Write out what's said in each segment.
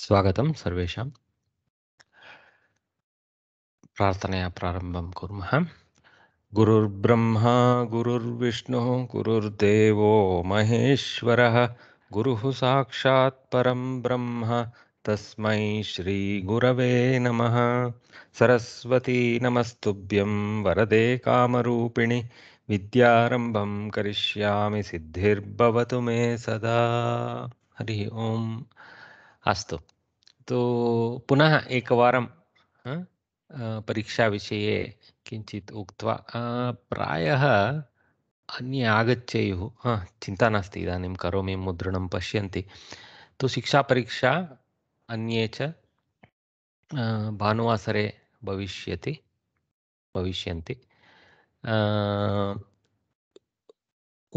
स्वागत सर्व प्राथनया प्रारंभ कुर्मः गुरुर्ब्रह्मा गुरुर्विष्णु गुरुर्देव महेश्वर गुरु साक्षात्म ब्रह्म तस्म श्रीगुरव नम सरस्वती नमस्तुभ्यं वरदे कामिणी विद्यारंभ करिष्यामि सिद्धिर्भवतु मे सदा हरि ओम अस्तु तो पुनः एकवारं परीक्षाविषये किञ्चित् उक्त्वा प्रायः अन्ये आगच्छेयुः हा चिन्ता नास्ति इदानीं करोमि मुद्रणं पश्यन्ति तु शिक्षापरीक्षा अन्ये च भानुवासरे भविष्यति भविष्यन्ति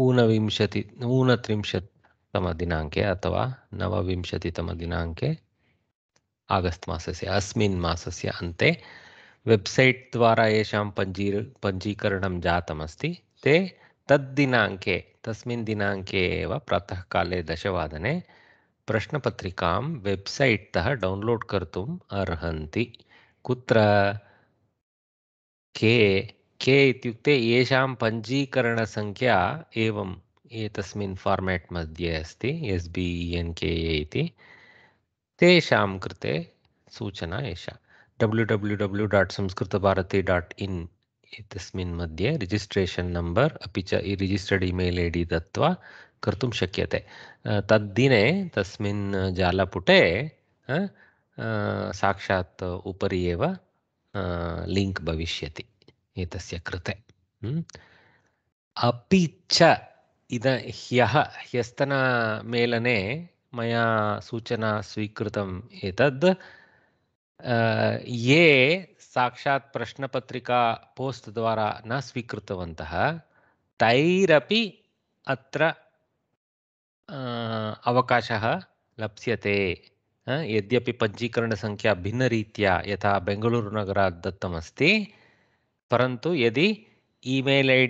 ऊनविंशति ऊनत्रिंशत् दिनाङ्के अथवा नव आगस्ट् मासस्य अस्मिन् मासस्य अन्ते वेब्सैट् द्वारा येषां पञ्जीर् पञ्जीकरणं जातमस्ति ते तद्दिनाङ्के तस्मिन् दिनाङ्के एव प्रातःकाले दशवादने प्रश्नपत्रिकां वेब्सैट्तः डौन्लोड् कर्तुम् अर्हन्ति कुत्र के के इत्युक्ते येषां पञ्जीकरणसङ्ख्या एवं एतस्मिन् फार्मेट् मध्ये अस्ति एस् बि इ एन् के ए इति तेषां कृते सूचना एषा W W W dot Samskritabharati dot in एतस्मिन् मध्ये रिजिस्ट्रेशन् नम्बर् अपि च रिजिस्टर्ड् ईमेल् ऐ डी दत्वा कर्तुं शक्यते तद्दिने तस्मिन् जालपुटे साक्षात् उपरि एव लिङ्क् भविष्यति एतस्य कृते हम्म। अपि च ಇದ ಹ್ಯ ಹ್ಯಸ್ತನ ಮೇಲನೆ ಮಯ ಸೂಚನಾ ಸ್ವೀಕೃತ ಸಾಕ್ಷಾತ್ ಪ್ರಶ್ನಪತ್ರಿಕಾ ಪೋಸ್ಟ್ ದ್ವಾರ ನ ಸ್ವೀಕೃತವಂತಹ ತೈರಪಿ ಅತ್ರ ಅವಕಾಶ ಲಪ್ಸ್ಯತೆ ಲಪ್ಸ್ಯೆ ಯಂಜೀಕರಣ ಸಂಖ್ಯಾ ಭಿನ್ನ ರೀತಿಯ ಯಥಾ ಬೆಂಗಳೂರು ನಗರ ದತ್ತಮಸ್ತಿ ಪರಂತು ಯದಿ ईमेल ऐ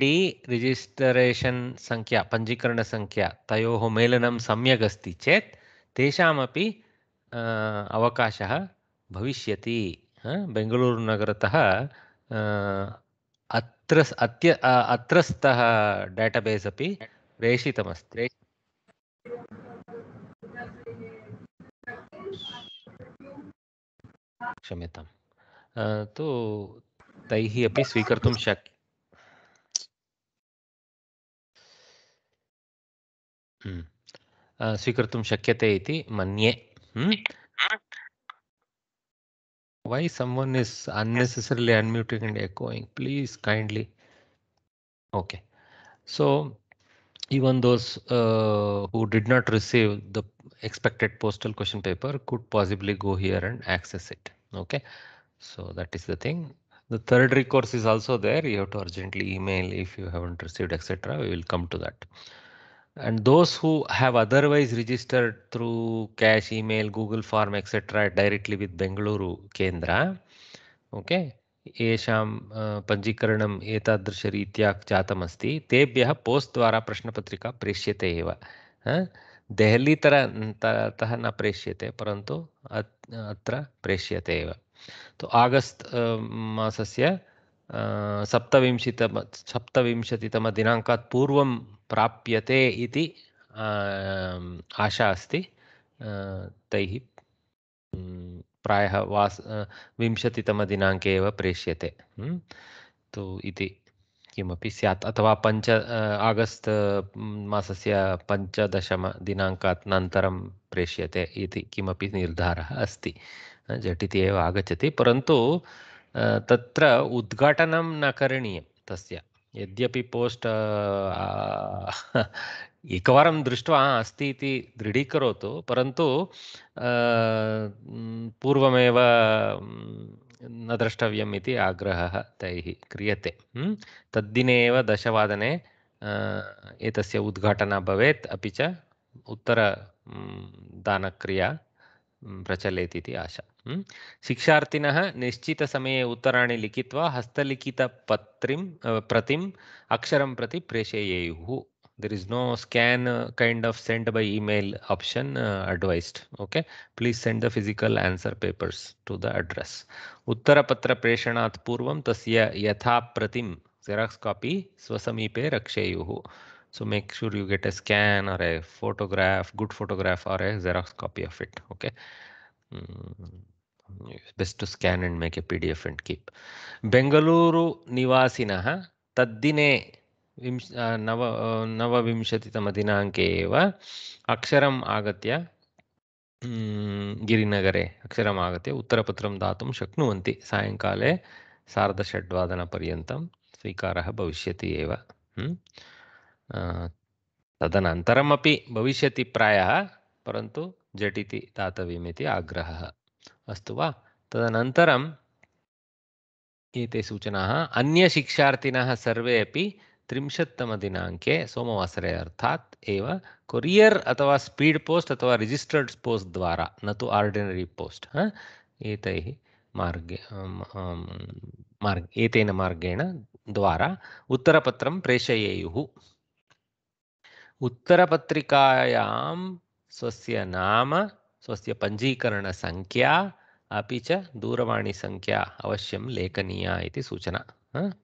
रिजिस्ट्रेशन संख्या पंजीकरण संख्या तय मेलनं सम्यक् चेत अवकाश तेषामपि अवकाशः भविष्यति बेङ्गलूरुनगरतः अत्र अत्य अत्रस्थः डेटाबेस् अपि प्रेषितमस्ति क्षम्यतां तु तैः अपि स्वीकर्तुं शक्य ह्म्. अ, स्वीकर्तुं शक्यते इति मन्ये. ह्म्. Why someone is unnecessarily unmuting and echoing? Please kindly. Okay. So even those uh, who did not receive the expected postal question paper could possibly go here and access it. Okay. So that is the thing. The third recourse is also there. You have to urgently email if you haven't received, etc. We will come to that. And those who have otherwise registered through cash, email, Google form, etc. directly with Bengaluru Kendra, okay, येषां पञ्जीकरणम् एतादृशरीत्या जातमस्ति तेभ्यः post द्वारा प्रश्नपत्रिका प्रेष्यते एव देहलीतरतः न प्रेष्यते परन्तु अत्र प्रेष्यते एव तु आगस्ट् मासस्य सप्तविंशतितम सप्तविंशतितमदिनाङ्कात् पूर्वं प्राप्यते इति आशा अस्ति तैः प्रायः वास् विंशतितमदिनाङ्के एव प्रेष्यते तु इति किमपि स्यात् अथवा पञ्च आगस्त् मासस्य पञ्चदशमदिनाङ्कात् अनन्तरं प्रेष्यते इति किमपि निर्धारः अस्ति झटिति एव आगच्छति परन्तु तत्र उद्घाटनं न करणीयं तस्य यद्यपि पोस्ट् एकवारं दृष्ट्वा अस्ति इति दृढीकरोतु परन्तु पूर्वमेव न द्रष्टव्यम् इति आग्रहः तैः क्रियते तद्दिने एव दशवादने एतस्य उद्घाटना भवेत् अपि च उत्तरदानक्रिया प्रचलेत् इति आशा शिक्षार्थिनः निश्चितसमये उत्तराणि लिखित्वा हस्तलिखितपत्रिं प्रतिम् अक्षरं प्रति प्रेषयेयुः there is no scan uh, kind of send by email option uh, advised okay please send the physical answer papers to the address उत्तरपत्र प्रेषणात् पूर्वं तस्य यथा प्रतिं xerox copy स्वसमीपे रक्षेयुः so make sure you get a scan or a photograph good photograph or a xerox copy of it okay mm. ಬೇಸ್ಟ್ು scan and make a P D F and keep Bengaluru ನಿವಾಸ ತದ್ದಿ V ನವ ನವವಿಶ್ವರ ಅಕ್ಷರಮಗಿರಿನಗರೆ ಅಕ್ಷರಮಗ ಉತ್ತರಪತ್ರ ದಾತು ಶಕ್ನು ಸಾಯಂಕಾಲೆ ಸಾಧಷಡ್ವಾಪಂತ ಸ್ವೀಕಾರ ಭವಿಷ್ಯವ್ ತದನಂತರ ಭವಿಷ್ಯ ಪ್ರಾಯ ಪರಂತೂ ಝಟಿತಿ ದಾತಿಯ ಆಗ್ರಹ अस्तु वा तदनन्तरं एते सूचनाः अन्यशिक्षार्थिनः सर्वे अपि त्रिंशत्तमदिनाङ्के सोमवासरे अर्थात् एव कोरियर् अथवा स्पीड् पोस्ट् अथवा रिजिस्टर्ड् पोस्ट् द्वारा न तु आर्डिनरी पोस्ट् एतैः मार्गे मार्ग एतेन मार्गेण द्वारा उत्तरपत्रं प्रेषयेयुः उत्तरपत्रिकायां स्वस्य नाम स्वस्य पंजीकरण संख्या अभी च दूरवाणी संख्या अवश्य लेखनीया सूचना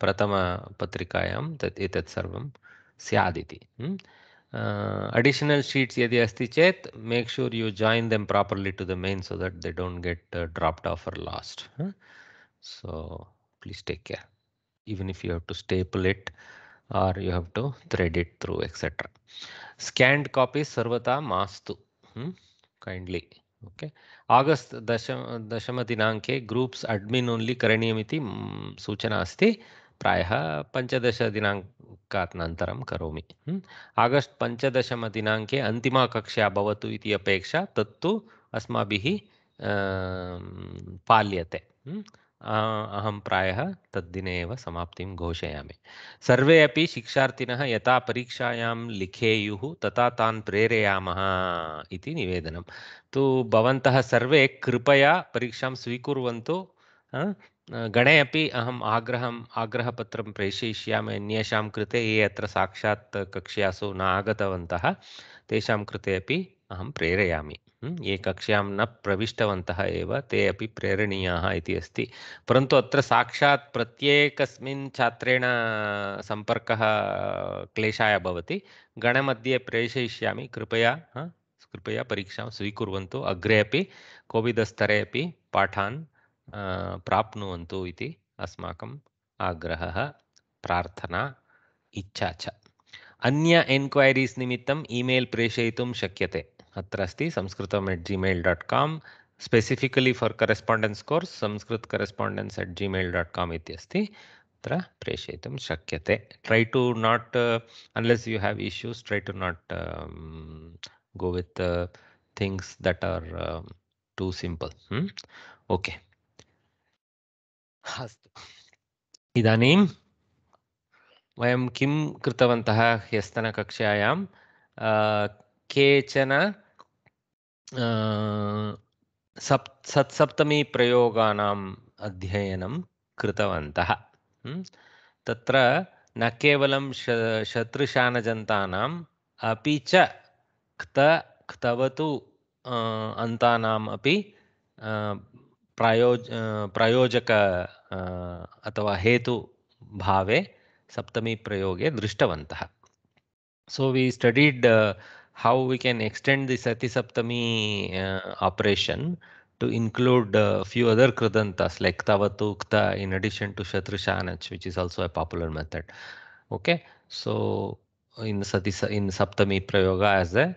प्रथम पत्रिकायां सैदी अडिशनल शीट्स यदि अस्त चेत make sure you join them properly to the main so that they don't get dropped off for last so please take care even if you have to staple it or you have to thread it through etcetera scanned copy सर्वता मास्तु kindly okay August दश दशमदिनाङ्के groups अड्मिन् only करणीयमिति सूचना अस्ति प्रायः पञ्चदशदिनाङ्कात् अनन्तरं करोमि आगस्ट् पञ्चदशमदिनाङ्के अन्तिमा कक्षा भवतु इति अपेक्षा तत्तु अस्माभिः पाल्यते अहं प्रायः तद्दिने एव समाप्तिं घोषयामि सर्वे अपि शिक्षार्थिनः यथा परीक्षायां लिखेयुः तथा तान् प्रेरयामः इति निवेदनं तु भवन्तः सर्वे कृपया परीक्षां स्वीकुर्वन्तु गणे अपि अहम् आग्रहम् आग्रहपत्रं प्रेषयिष्यामि अन्येषां कृते ये अत्र साक्षात् कक्ष्यासु न आगतवन्तः तेषां कृते अपि अहं प्रेरयामि ये कक्ष्यां न प्रविष्टवन्तः एव ते अपि प्रेरणीयाः इति अस्ति परन्तु अत्र साक्षात् प्रत्येकस्मिन् छात्रेण सम्पर्कः क्लेशाय भवति गणमध्ये प्रेषयिष्यामि कृपया कृपया परीक्षां स्वीकुर्वन्तु अग्रे अपि कोविदस्तरे अपि पाठान् प्राप्नुवन्तु इति अस्माकम् आग्रहः प्रार्थना इच्छा च अन्य एन्क्वैरीस् निमित्तम् ईमेल् प्रेषयितुं शक्यते अत्र अस्ति संस्कृतम् at Gmail dot com specifically for correspondence course Sanskrit correspondence at Gmail dot com इति अस्ति अत्र प्रेषयितुं शक्यते try to not unless you have issues try to not go with things that are too simple okay अस्तु इदानीं वयं किं कृतवन्तः ह्यस्तनकक्षायां केचन सत्सप्तमीप्रयोगाणाम् अध्ययनं कृतवन्तः तत्र न केवलं श शतृशानजन्तानाम् अपि च क्त क्तवतु अन्तानाम् अपि हेतु प्रायोजक अथवा हेतुभावे सप्तमीप्रयोगे दृष्टवन्तः सो वि स्टडिड् how we can extend the Sati Saptami uh, operation to include a uh, few other Kridantas like Tavatu Ukta in addition to Shatrushanach, which is also a popular method. Okay, so in Sati in Saptami Prayoga as a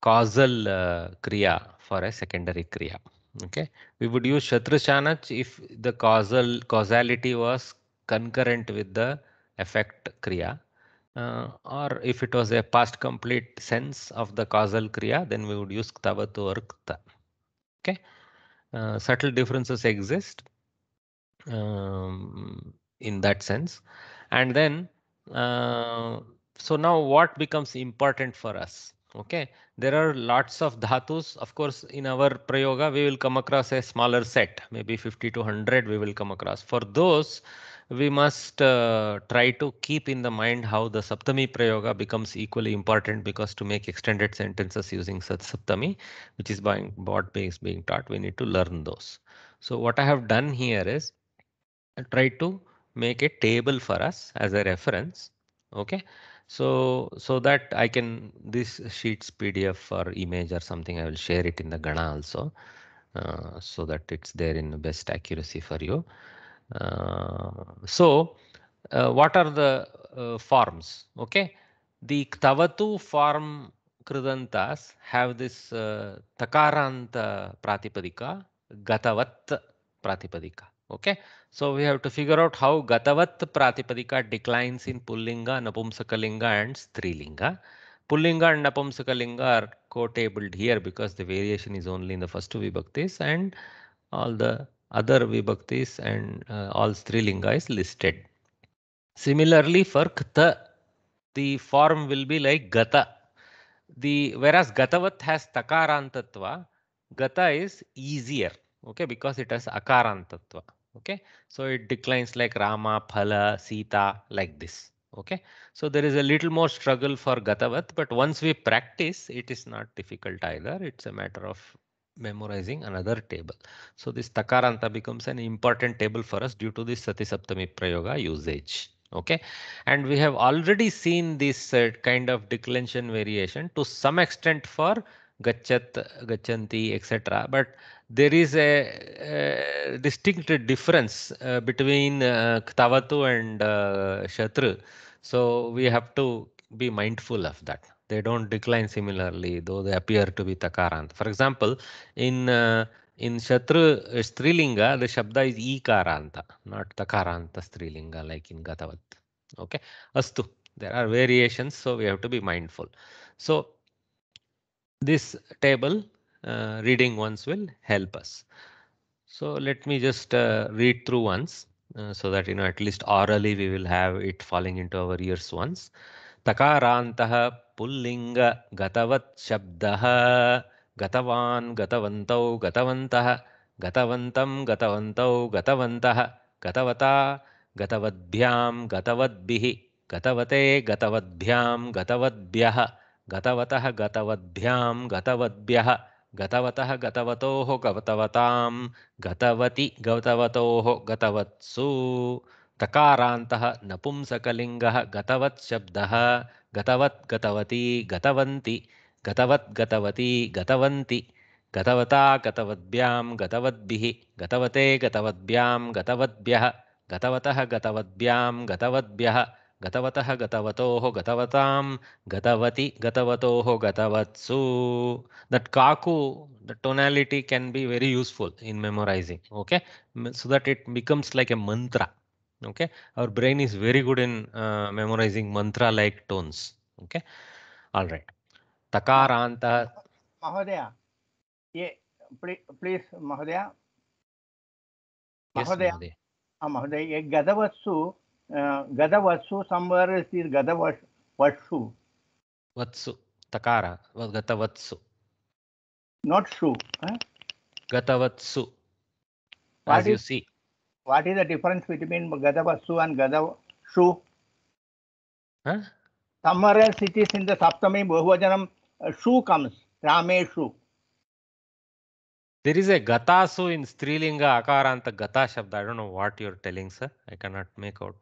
causal uh, Kriya for a secondary Kriya. Okay, we would use Shatrushanach if the causal causality was concurrent with the effect Kriya uh, or if it was a past complete sense of the causal kriya, then we would use ktavatu or kta. Okay. Uh, subtle differences exist um, in that sense. And then, uh, so now what becomes important for us? Okay, there are lots of dhatus. Of course, in our prayoga, we will come across a smaller set, maybe 50 to 100 we will come across. For those, we must uh, try to keep in the mind how the Saptami Prayoga becomes equally important because to make extended sentences using such Saptami, which is being what is being taught, we need to learn those. So what I have done here is I try to make a table for us as a reference. Okay, so so that I can this sheets PDF or image or something I will share it in the Gana also uh, so that it's there in the best accuracy for you. Uh, so uh, what are the uh, forms? Okay, the Ktavatu form Kridantas have this uh, Takaranta Pratipadika, Gatavat Pratipadika. Okay, so we have to figure out how Gatavat Pratipadika declines in Pullinga, Napumsakalinga and Strilinga. Pullinga and Napumsakalinga are co-tabled here because the variation is only in the first two vibhaktis and all the other vibhaktis and uh, all strilinga is listed. Similarly, for kta, the form will be like gata. The whereas gatavat has takarantatva, gata is easier, okay, because it has akarantatva. Okay, so it declines like Rama, Phala, Sita, like this. Okay, so there is a little more struggle for gatavat, but once we practice, it is not difficult either. It's a matter of memorizing another table. So this Takaranta becomes an important table for us due to this Sati Prayoga usage. Okay, and we have already seen this uh, kind of declension variation to some extent for Gachat, Gachanti, etc. But there is a, a distinct difference uh, between uh, Ktavatu and uh, Shatru. So we have to be mindful of that they don't decline similarly, though they appear to be takarant. For example, in uh, in Shatru uh, Strilinga, the Shabda is Ikaranta, not Takaranta Strilinga like in Gatavat. Okay, Astu. There are variations, so we have to be mindful. So this table uh, reading once will help us. So let me just uh, read through once uh, so that, you know, at least orally we will have it falling into our ears once. Takarantaha पुल्लिङ्ग गतवत्शब्द शब्दः गतवान् गतवन्तौ गतवन्तः गतवन्तं गतवन्तौ गतवन्तः गतवता गतवद्भ्यां गतवद्भिः गतवते गतवद्भ्यां गतवद्भ्यः गतवतः गतवद्भ्यां गतवद्भ्यः गतवतः गतवतोः गतवतां गतवति गतवतोः गतवत्सु तकारान्तः नपुंसकलिङ्गः गतवत् शब्दः गतवत् गतवती गतवन्ति गतवत् गतवती गतवन्ति गतवता गतवद्भ्यां गतवद्भिः गतवते गतवद्भ्यां गतवद्भ्यः गतवतः गतवद्भ्यां गतवद्भ्यः गतवतः गतवतोः गतवतां गतवति गतवतोः गतवत्सु दट् काकु the tonality can be very useful in memorising okay so that it becomes like a mantra okay our brain is very good in uh, memorizing mantra like tones okay all right takaranta mahodaya yeah please, please mahodaya mahodaya yes, mahodaya gadavasu gadavasu somewhere is this gadavasu vatsu takara gatavatsu not true huh? gatavatsu as you see What is the difference between gada vastu and gada shu Huh? Somewhere else it is in the Saptami Bhuvajanam, Shu comes, Rameshu. There is a gata Gatasu in Strilinga Akaranta Gata Shabda. I don't know what you're telling, sir. I cannot make out.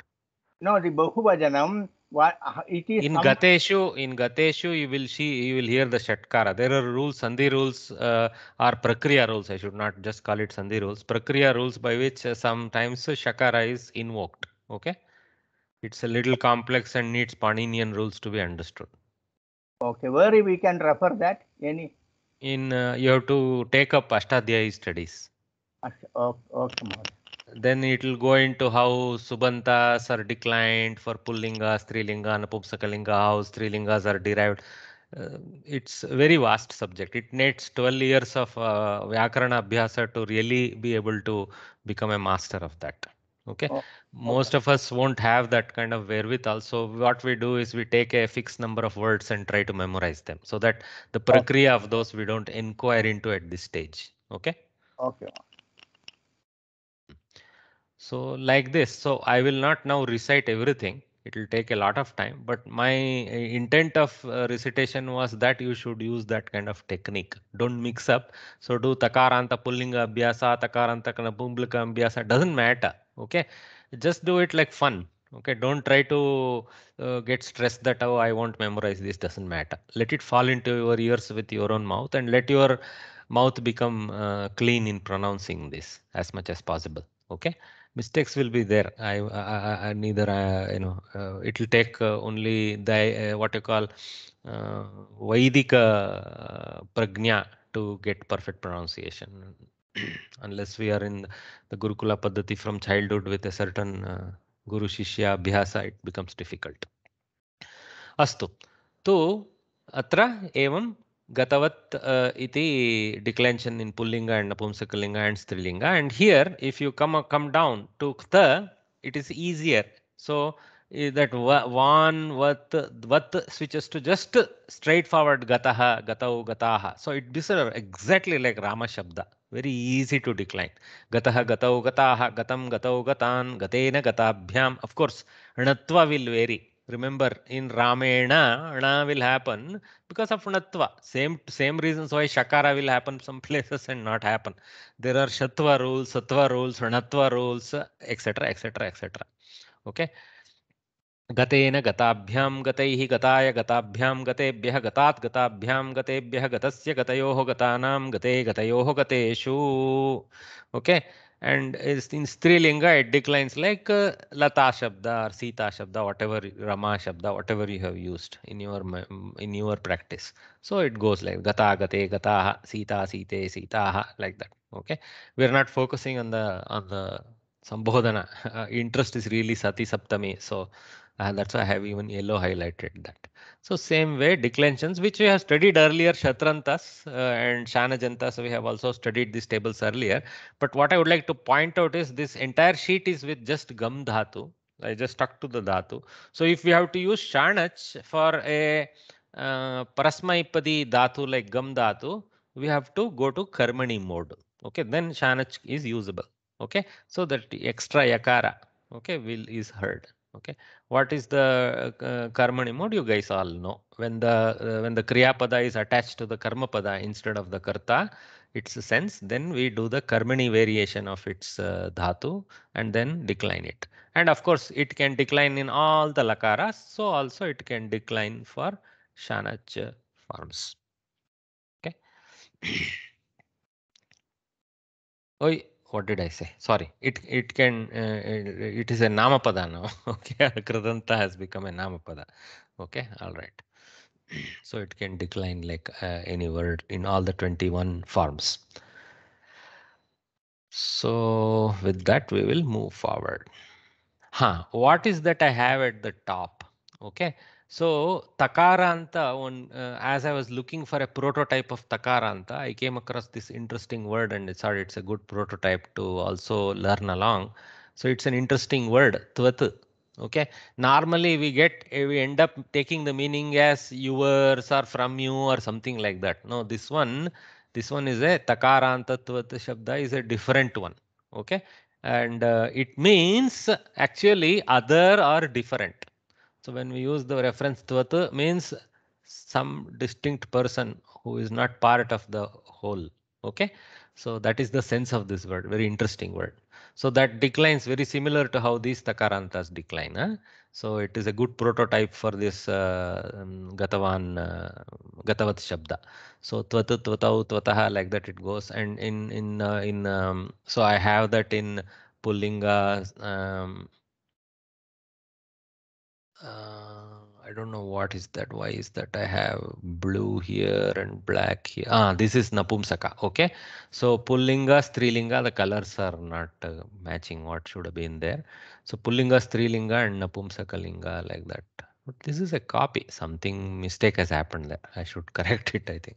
No, the Bhuvajanam, what uh, it is in some... gateshu in gateshu you will see you will hear the shatkara there are rules sandhi rules uh, are prakriya rules i should not just call it sandhi rules prakriya rules by which uh, sometimes shakara is invoked okay it's a little complex and needs paninian rules to be understood okay where we can refer that any in uh, you have to take up Astadhyayi studies okay, okay then it will go into how subantas are declined for pullinga, strilinga, anapupsakalinga, how strilingas are derived. Uh, it's a very vast subject. It needs 12 years of uh, Vyakarana Abhyasa to really be able to become a master of that. Okay. Oh, okay. Most of us won't have that kind of wherewithal. So what we do is we take a fixed number of words and try to memorize them so that the prakriya of those we don't inquire into at this stage. Okay. Okay. So like this, so I will not now recite everything. It will take a lot of time, but my uh, intent of uh, recitation was that you should use that kind of technique. Don't mix up. So do takaranta pullinga abhyasa, takaranta kanapumblika abhyasa, doesn't matter. Okay, just do it like fun. Okay, don't try to uh, get stressed that oh I won't memorize this doesn't matter. Let it fall into your ears with your own mouth and let your mouth become uh, clean in pronouncing this as much as possible. Okay mistakes will be there. I, I, I neither I, uh, you know uh, it will take uh, only the uh, what you call uh, Vaidika uh, pragnya to get perfect pronunciation, unless we are in the Gurukula Padhati from childhood with a certain uh, Guru Shishya Abhyasa, it becomes difficult. Astu, to atra evam. Gatavat uh, iti declension in Pullinga and Napumsakalinga and Strilinga. And here, if you come come down to Kta, it is easier. So that one vat vat switches to just straightforward gataha gatau gataha so it becomes exactly like rama shabda very easy to decline gataha gatau gataha gatam gatau gatan gatena gatabhyam of course natva will vary remember in ramena ana will happen because of natva same same reasons why shakara will happen some places and not happen there are shatva rules satva rules natva rules etc etc etc okay गतेन गताभ्यां गतैः गताय गताभ्यां गतेभ्यः गतात् गताभ्यां गतेभ्यः गतस्य गतयोः गतानां गते गतयोः गतेषु okay okay? and is in Strilinga it declines like uh, Lata Shabda or Sita Shabda, whatever Rama Shabda, whatever you have used in your in your practice. So it goes like Gata Gate Gata Sita Sita, Sita like that. Okay, we are not focusing on the on the Sambodhana. Uh, interest is really Sati Saptami. So and uh, that's why I have even yellow highlighted that. So same way declensions, which we have studied earlier, Shatrantas uh, and Shanajantas, we have also studied these tables earlier. But what I would like to point out is this entire sheet is with just Gam Dhatu. I just stuck to the Dhatu. So if we have to use Shanach for a uh, Parasmaipadi Dhatu like Gam Dhatu, we have to go to Karmani mode. Okay, then Shanach is usable. Okay, so that extra Yakara okay will is heard. Okay, what is the uh, karma mode you guys all know when the uh, when the kriyapada is attached to the karma pada instead of the karta its a sense then we do the karmani variation of its uh, dhatu and then decline it and of course it can decline in all the lakaras so also it can decline for shanach forms okay Oi, what did I say? Sorry, it it can uh, it is a namapada now. okay, Kradanta has become a namapada. Okay, all right. So it can decline like uh, any word in all the 21 forms. So with that, we will move forward. Huh, what is that I have at the top? Okay, so Takaranta, uh, as I was looking for a prototype of Takaranta, I came across this interesting word and it's, it's a good prototype to also learn along. So it's an interesting word, Tvat. Okay. Normally we get, eh, we end up taking the meaning as yours or from you or something like that. No, this one, this one is a Takaranta Anta Tvat Shabda is a different one. Okay. And uh, it means actually other or different so when we use the reference dvatu means some distinct person who is not part of the whole. Okay, so that is the sense of this word. Very interesting word. So that declines very similar to how these takarantas decline. Huh? So it is a good prototype for this uh, um, Gatavan, uh, Gatavat Shabda. So Tvata, Tvatau, Tvataha like that it goes. And in, in, uh, in um, so I have that in Pullinga, um, uh, I don't know what is that. Why is that I have blue here and black here? Ah, this is Napumsaka. Okay. So Pullinga, Strilinga, the colors are not uh, matching what should have been there. So Pullinga, Strilinga and Napumsaka Linga like that. But this is a copy. Something mistake has happened there. I should correct it, I think.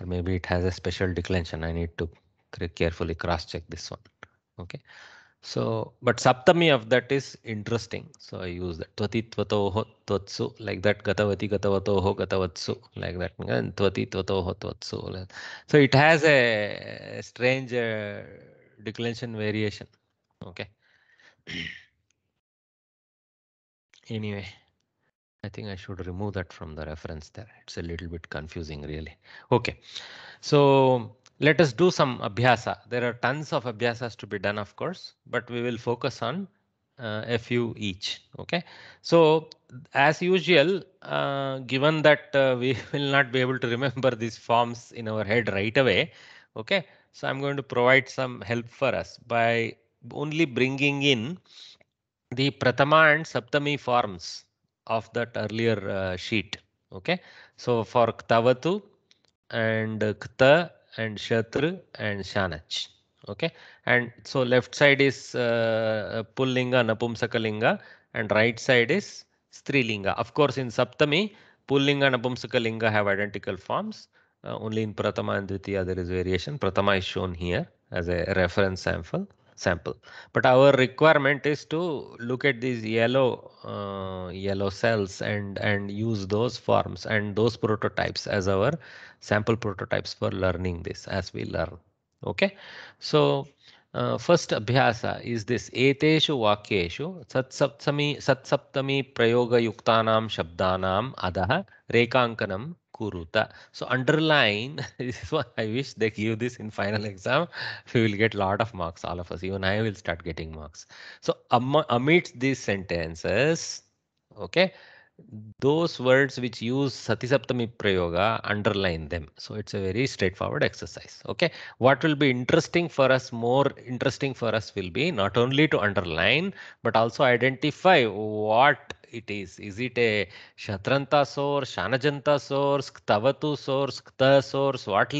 Or maybe it has a special declension. I need to carefully cross check this one. Okay. So, but Saptami of that is interesting. So I use that. Tvati tvatoho tvatsu, like that. Gatavati gatavatoho gatavatsu, like that. And Tvati tvatoho So it has a strange uh, declension variation. Okay. anyway, I think I should remove that from the reference there. It's a little bit confusing really. Okay. So let us do some abhyasa. There are tons of abhyasas to be done, of course, but we will focus on uh, a few each. Okay. So as usual, uh, given that uh, we will not be able to remember these forms in our head right away. Okay. So I'm going to provide some help for us by only bringing in the Pratama and Saptami forms of that earlier uh, sheet. Okay. So for Ktavatu and Kta and Shatru and Shanach. Okay, and so left side is uh, uh Pullinga, Napumsakalinga, and right side is Strilinga. Of course, in Saptami, Pullinga, Napumsakalinga have identical forms. Uh, only in Pratama and Dvitiya there is variation. Pratama is shown here as a reference sample sample. But our requirement is to look at these yellow uh, yellow cells and and use those forms and those prototypes as our sample prototypes for learning this as we learn. Okay, so uh, first abhyasa is this eteshu vakyeshu satsaptami satsaptami prayoga yuktanam shabdanam adaha rekankanam kuruta. So underline, This I wish they give this in final exam. We will get lot of marks, all of us. Even I will start getting marks. So amidst these sentences, okay, those words which use Satisaptami Prayoga, underline them. So it's a very straightforward exercise. Okay. What will be interesting for us, more interesting for us will be not only to underline, but also identify what it is. Is it a Shatranta source, Shanajanta source, Ktavatu source, Kta source, what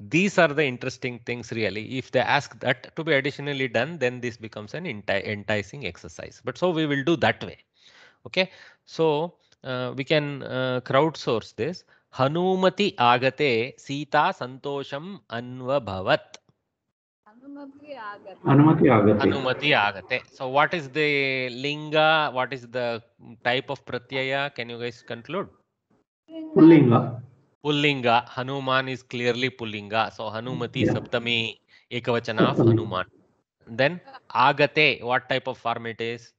These are the interesting things really. If they ask that to be additionally done, then this becomes an enticing exercise. But so we will do that way. Okay, so uh, we can uh, crowdsource this. Hanumati agate Sita Santosham Anvabhavat. Anumati agate. Anumati agate. So what is the linga? What is the type of pratyaya? Can you guys conclude? Pullinga. Pullinga. Hanuman is clearly Pullinga. So Hanumati yeah. Saptami Ekavachana of Hanuman. Then agate. What type of form it is?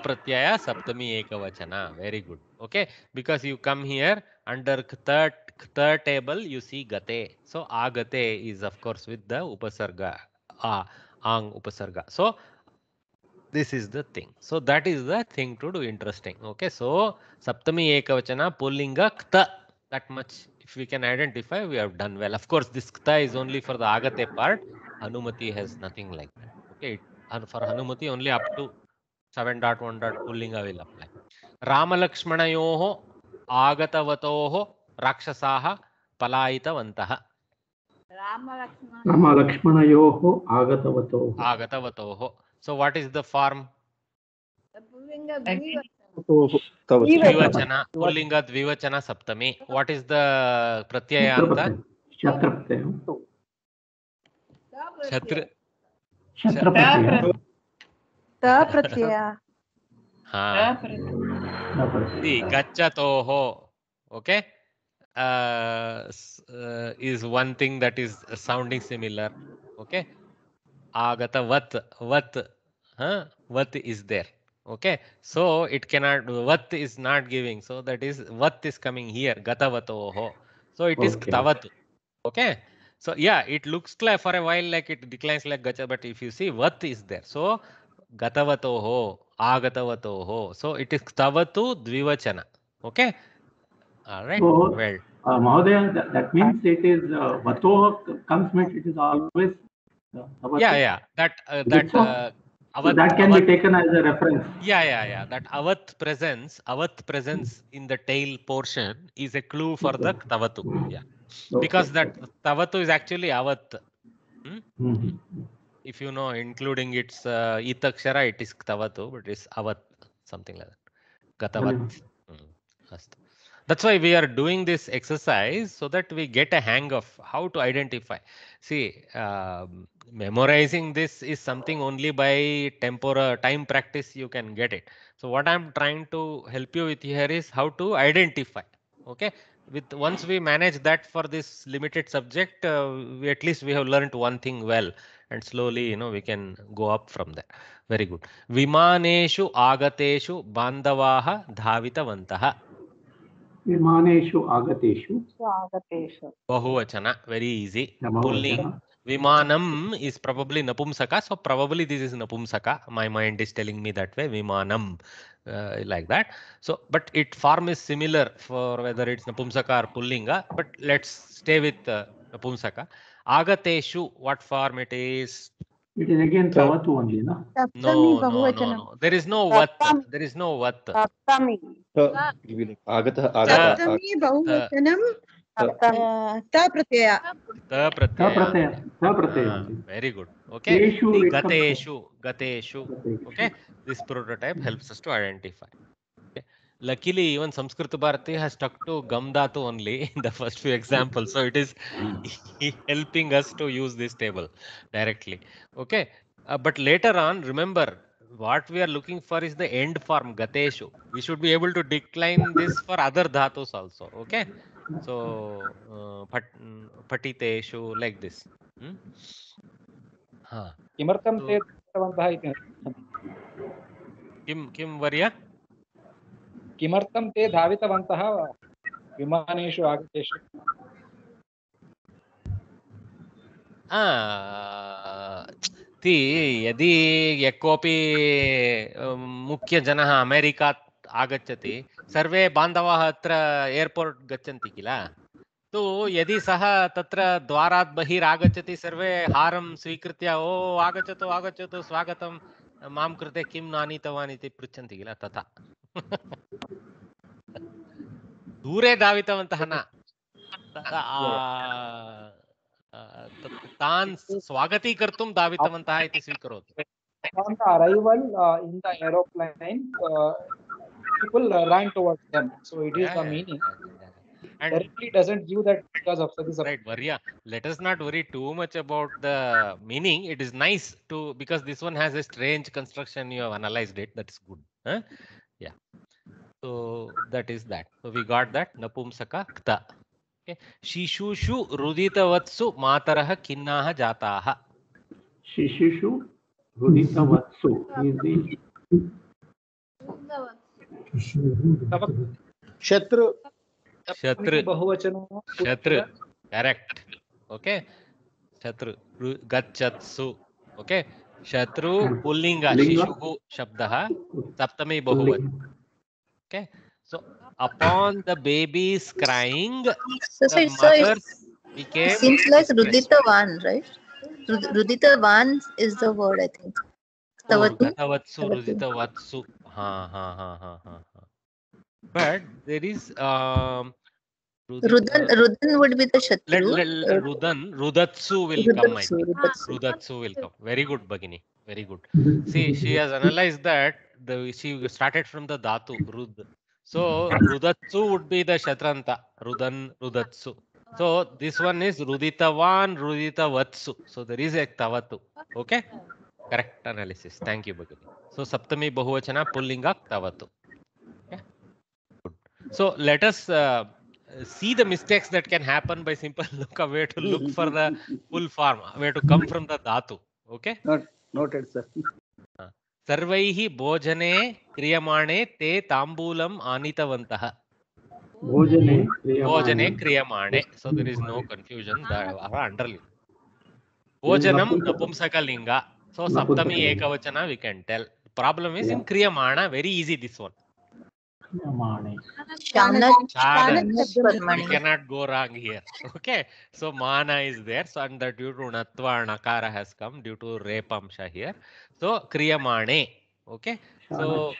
प्रत्यय हाँ, सप्तमी एक वचन very good okay because you come here under table you see गते so आ गते is of course with the उपसर्ग आ आंग उपसर्ग so this is the thing so that is the thing to do interesting okay so सप्तमी एक वचन पुलिंग that much if you can identify we have done well of course this is only for the आगते part Anumati has nothing like that. Okay, it, for Anumati only up to 7.1.2 linga will apply. Yoho Agata Vatoho Rakshasaha Palaita Ramalakshmanayoho agatavatoho Yoho Agata Vatoho. Agata Vatoho. So what is the form? ದ್ವಿವಚನ ಪುಲ್ಲಿಂಗ ದ್ವಿವಚನ Saptami. What is the Pratyayanta? ಅಂತ छत्र गच्छतोः okay is one thing that is sounding similar okay agatavat vat huh vat is there okay so it cannot vat is not giving so that is vat is coming here gatavatoho so it okay. is tavat okay So yeah, it looks like for a while like it declines like gacha, but if you see vat is there. So ho, gatavatoho, ho. So it is tavatu dvivachana. Okay. All right. So, well. Uh, Mahodaya, that, that, means it is uh, comes with it is always. Uh, yeah, yeah. That uh, that. Uh, Avat, so that can avat, be taken as a reference. Yeah, yeah, yeah. That avat presence, avat presence in the tail portion is a clue for the tavatu. Yeah okay. because that tavatu is actually avat hmm? mm-hmm. if you know including its uh, itakshara it is tavatu but it's avat something like that gatavat mm-hmm. mm-hmm. that's why we are doing this exercise so that we get a hang of how to identify see um, memorizing this is something only by temporal time practice you can get it so what i'm trying to help you with here is how to identify okay with once we manage that for this limited subject, uh, we at least we have learned one thing well and slowly, you know, we can go up from there. Very good. Vimaneshu agateshu bandavaha dhavitavantaha. Vimaneshu agateshu. Bahuvachana. Very easy. Pulling. Vimanam is probably Napumsaka. So probably this is Napumsaka. My mind is telling me that way. Vimanam uh, like that. So, but it form is similar for whether it's Napumsaka or Pullinga, but let's stay with uh, Napumsaka. Agateshu, what form it is? It is again uh, Tavatu only, no? No, no, no, no. There is no Vat. There is no Vat. Saptami. Uh, Agata, Agata. Saptami, Bahuvachanam. Uh, Ta pratyaya. Ta pratyaya. Ta pratyaya. Ah, very good. Okay. Gateshu. Gateshu. Okay. This prototype helps us to identify. Okay. Luckily, even Sanskrit Bharati has stuck to Gamdatu only in the first few examples. So it is helping us to use this table directly. Okay. Uh, but later on, remember what we are looking for is the end form Gateshu. We should be able to decline this for other dhatus also. Okay. So uh, pat, mm, patiteshu like this. Hmm? किमर्थं तो- ते दत्तवन्तः इति किं किं वर्य किमर्थं ते धावितवन्तः विमानेषु आगतेषु यदि यः कोऽपि मुख्यजनः अमेरिकात् आगच्छति सर्वे बान्धवाः अत्र एर्पोर्ट् गच्छन्ति किल तो यदि सह तत्र द्वारात् बहिरागच्छति सर्वे हारम स्वीकृत्य ओ आगच्छतु आगच्छतु स्वागतं मां कृते किम नानीतवान् इति पृच्छन्ति किल तथा दूरे धावितवन्तः न तान् स्वागतीकर्तुं धावितवन्तः इति स्वीकरोतु On the arrival uh, in the aeroplane, uh, people ran towards them. So it is yeah, the meaning. Yeah, yeah. and currently doesn't give that because of the right Varya. Let us not worry too much about the meaning. It is nice to because this one has a strange construction. You have analyzed it. That's good. Huh? Yeah. So that is that. So we got that. Napumsaka kta. Okay. Shishushu ruditavatsu matarah kinnah jataah. Shishushu ruditavatsu is the शत्रु शत्रु बहुवचन शत्रु correct okay शत्रु गच्छत्सु okay शत्रु pulling शिशुः शब्दः सप्तमी बहुवचन okay so upon the baby's crying so, the so mother became it seems like ruditavan right ruditavan is the word i think tavatsu tavatsu ruditavatsu ha ha ha ha ha but there is um, Rudan, Rudan would be the Shatru. Let, let, Rudan, Rudatsu will Rudatsu, come. Rudatsu. Rudatsu. Rudatsu will come. Very good, Bagini. Very good. See, she has analyzed that. The, she started from the Dhatu, Rud. So, Rudatsu would be the Shatranta. Rudan, Rudatsu. So, this one is Ruditavan, Ruditavatsu. So, there is a Tavatu. Okay? Correct analysis. Thank you, Bagini. So, Saptami Bahuvachana Pullinga Tavatu. So let us uh, see the mistakes that can happen by simple look away to look for the full form, where to come from the dhatu. Okay. Not, noted, sir. सर्वैः भोजने क्रियमाणे ते ताम्बूलम् आनीतवन्तः भोजने भोजने क्रियमाणे so there is no confusion underline भोजनम नपुंसकलिंग so सप्तमी एकवचन we can tell problem is in kriyamana very easy this one Pramani. Shana, Shana, cannot go wrong here. Okay. So mana is there. So and that due to Natva nakara has come due to Repamsha here. So Kriyamane. Okay. So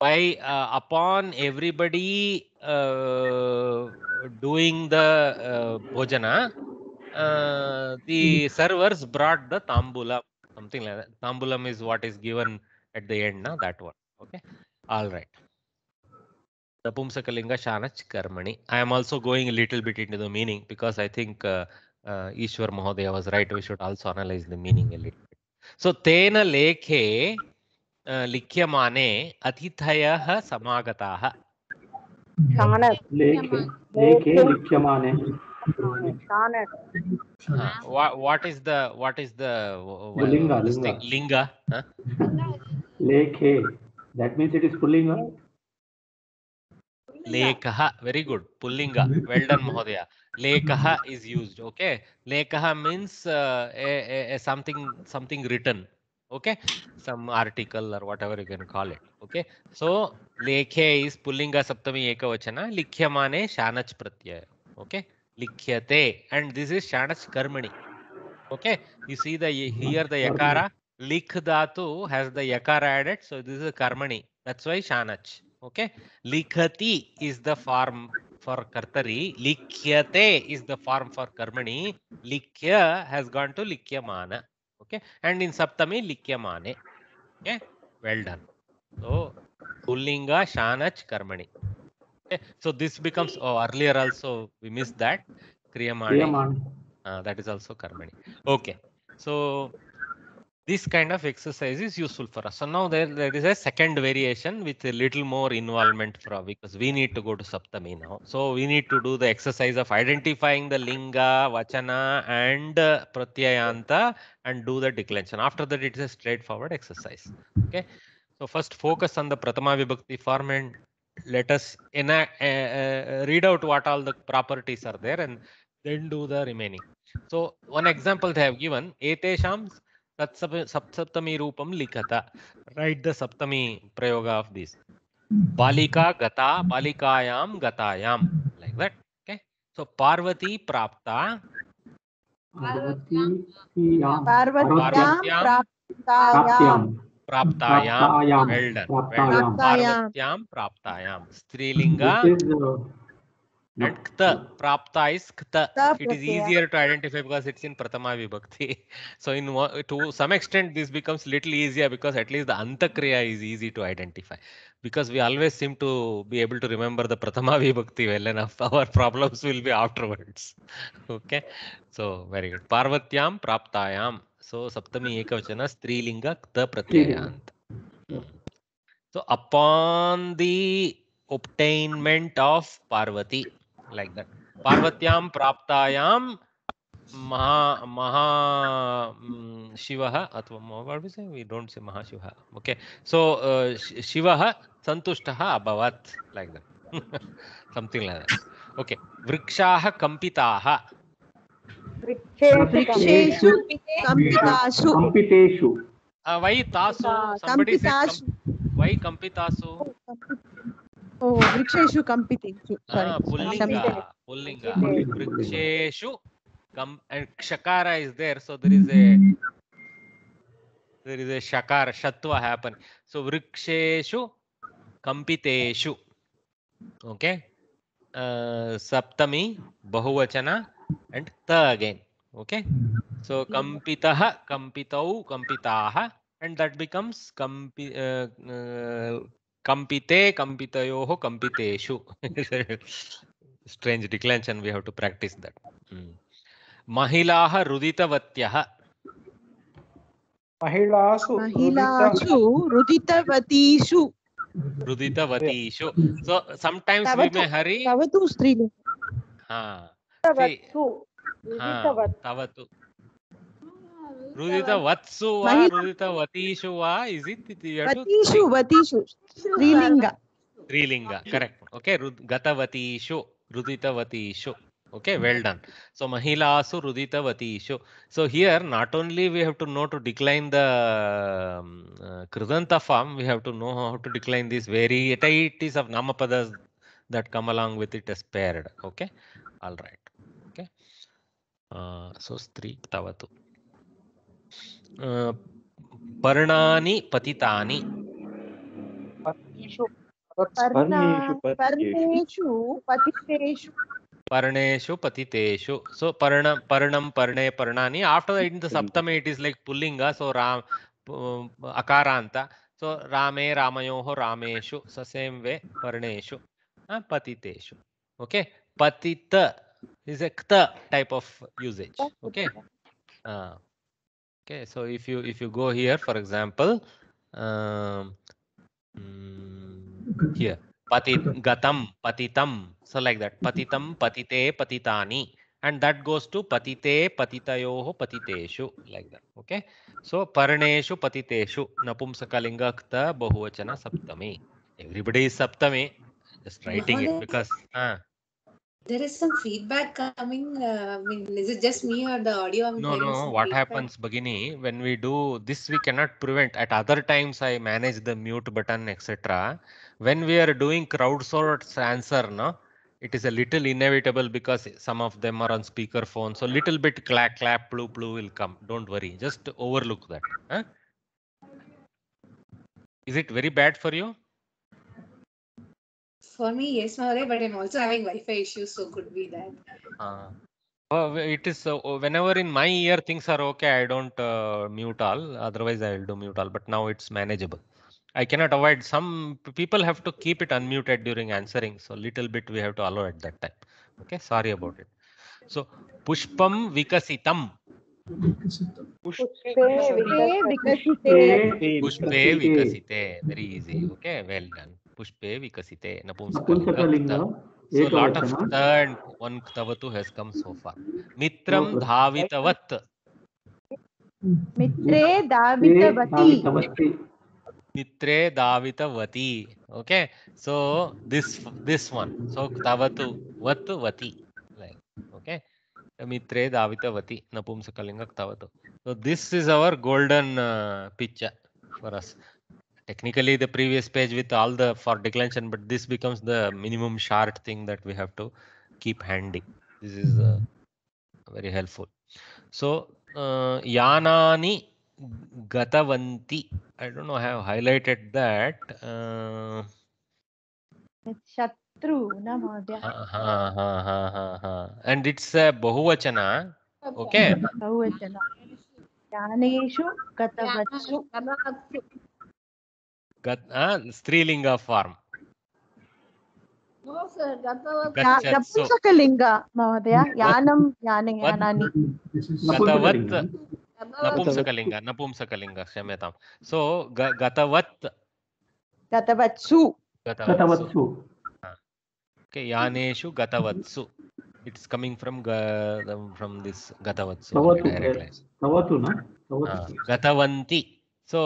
by uh, upon everybody uh, doing the uh, bhojana, uh, the servers brought the tambulam. Something like that. Tambulam is what is given at the end. Now that one. Okay. All right. Napumsakalinga Shanach Karmani. I am also going a little bit into the meaning because I think uh, uh, Ishwar Mahodaya was right. We should also analyze the meaning a little bit. So, Tena Lekhe uh, Likyamane Atithaya Samagataha. What, what is the what is the, what, the linga, linga. linga huh? lekhe that means it is pulling up लेखः very good पुलिंग well महोदय लेखः is used okay लेखः means a something something written okay some article or whatever you can call it okay so लेखे is pulling सप्तमी एकवचन लिख्यमाने शानच प्रत्यय okay लिख्यते and this is शानच कर्मणि okay you see the here the यकार लिख धातु हैज द यकार एडेड सो दिस इज कर्मणि दैट्स व्हाई शानच Okay. Likhati is the form for Kartari. Likyate is the form for Karmani. Likhya has gone to Likyamana. Okay. And in Saptami, Likyamane. Okay. Well done. So, Pullinga, Shanach, Karmani. Okay. So, this becomes, oh, earlier also we missed that. Kriyamani. Kriyamani. Uh, that is also Karmani. Okay. So, this kind of exercise is useful for us. So now there, there is a second variation with a little more involvement from because we need to go to Saptami now. So we need to do the exercise of identifying the linga, vachana and uh, pratyayanta and do the declension. After that, it is a straightforward exercise. Okay. So first focus on the Pratama Vibhakti form and let us uh, uh, read out what all the properties are there and then do the remaining. So one example they have given, eteshams सप्तमी रूपम लिखत right the सप्तमी प्रयोग of this hmm. बालिका गता बालिकायाम गतायाम like that okay so पार्वती प्राप्ता प्राप्तायाम वेल प्राप्तायाम स्त्रीलिंगा And kta, prapta is kta. It is easier to identify because it's in pratama vibhakti. So in to some extent this becomes little easier because at least the antakriya is easy to identify. Because we always seem to be able to remember the pratama vibhakti well enough. Our problems will be afterwards. okay. So very good. Parvatyam praptayam. So saptami ekavachana strilinga kta pratyayant. So upon the obtainment of Parvati. like that parvatyam praptayam maha maha um, shivaha athwa what we say we don't say maha okay so uh, shivaha santushtaha abhavat like that something like that okay vrikshaah kampitaah वृक्षेषु कम्पितासु कम्पितेषु वै तासु somebody said why kampitasu O वृक्षेषु कम्पितेषु पुल्लिङ्गा पुल्लिङ्गा वृक्षेषु come and shakara is there so there is a there is a shakara shatva happen so vriksheshu kampiteshu okay uh, saptami bahuvachana and ta again okay so kampitah kampitau kampitaah and that becomes kampi uh, uh, Kampite, kampitayoho, kampiteshu. Strange declension. We have to practice that. Mm. Mahilaha ruditavatyah. Mahilasu. Mahilasu ruditavatishu. Ruditavatishu. So sometimes tavatu, we may hurry. Tavatu striling. हाँ तवतु रुदित वत्सु वा रुदित वतीषु वा is it वतीषु वतीषु स्त्रीलिंग स्त्रीलिंग correct okay गतवतीषु रुदितवतीषु okay well done so mahilasu ruditavatishu so here not only we have to know to decline the um, uh, kridanta form we have to know how to decline these varieties of namapadas that come along with it as paired okay all right okay uh, so stri tavatu पर्णानि पतितानि पर्णेषु पतितेषु पर्णेषु पतितेषु सो पर्ण पर्णं पर्णे पर्णानि after in the सप्तमे it is like पुल्लिङ्ग so राम अकारान्त so रामे रामयोः रामेषु स सेम् वे पर्णेषु ah, पतितेषु ओके पतित इस् ए क्त type of usage okay okay so if you if you go here for example um, mm, here patit gatam patitam so like that patitam patite patitani and that goes to patite patitayoho patiteshu like that okay so parneshu patiteshu napumsakalinga akta bahuvachana saptami everybody is saptami just writing it because uh, there is some feedback coming. Uh, I mean, is it just me or the audio? I'm no, no. What feedback? happens, Bagini, when we do this, we cannot prevent. At other times, I manage the mute button, etc. When we are doing crowdsourced answer, no, it is a little inevitable because some of them are on speaker phone. So little bit clap, clap, blue, blue will come. Don't worry. Just overlook that. Huh? Is it very bad for you? for me, yes, Mahoday, but I'm also having Wi-Fi issues, so could be that. Uh, it is uh, whenever in my ear things are okay, I don't uh, mute all. Otherwise, I'll do mute all. But now it's manageable. I cannot avoid some people have to keep it unmuted during answering. So little bit we have to allow at that time. Okay, sorry about it. So Pushpam Vikasitam. Pushpe Vikasite. Pushpe Vikasite. Very easy. Okay, well done. पुष्पे विकसिते नपुंसकलिङ्गं has come so far मित्रं धावितवत् मित्रे धावितवती मित्रे धावितवती okay so this this one so तवतु वत् वति ओके मित्रे धावितवती नपुंसकलिङ्ग तवतु so this is our golden picture for us technically the previous page with all the for declension, but this becomes the minimum short thing that we have to keep handy. This is uh, very helpful. So uh, Yanani Gatavanti. I don't know. I have highlighted that. Uh, it's Shatru, na ha, ha, ha, ha, ha. And it's a Bahuvachana. Okay. Bahuvachana. స్త్రీలింగ form నపుంసకలింగ నపుంసకలింగ నపుంసకలింగ క్షమ్యతాం so గతవత్ గతవత్సు గతవత్సు okay యానేషు గతవత్సు it's coming from from this గతవత్సు గతవంతి So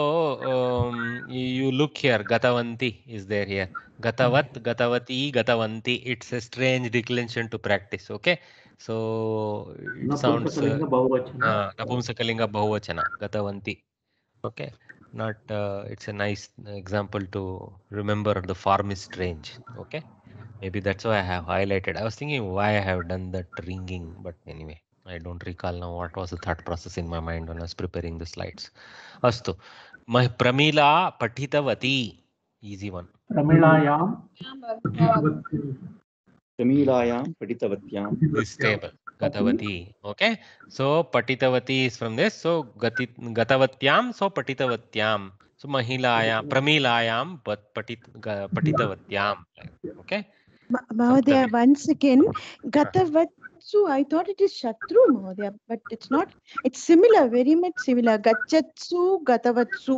um, you look here, Gatavanti is there here. Gatavat, hmm. Gatavati, Gatavanti. It's a strange declension to practice. Okay. So it sounds uh, uh, Napumsakalinga ah, Bahuvachana, Gatavanti. Okay. Not, uh, it's a nice example to remember the form is strange. Okay. Maybe that's why I have highlighted. I was thinking why I have done that ringing, but anyway. I don't recall now what was the thought process in my mind when I was preparing the slides. Astu. My Pramila Patitavati. Easy one. Pramilayam. Pramilayam Patitavatyam. This table. Gatavati. Okay. So Patitavati is from this. So Gati Gatavatyam. So Patitavatyam. So Mahilayam. Pramilayam but Patit Patitavatyam. Okay. Mahodaya, once again, Gatavat so I thought it is Shatru, Mahodaya, but it's not. It's similar, very much similar. Gachatsu, Gatavatsu.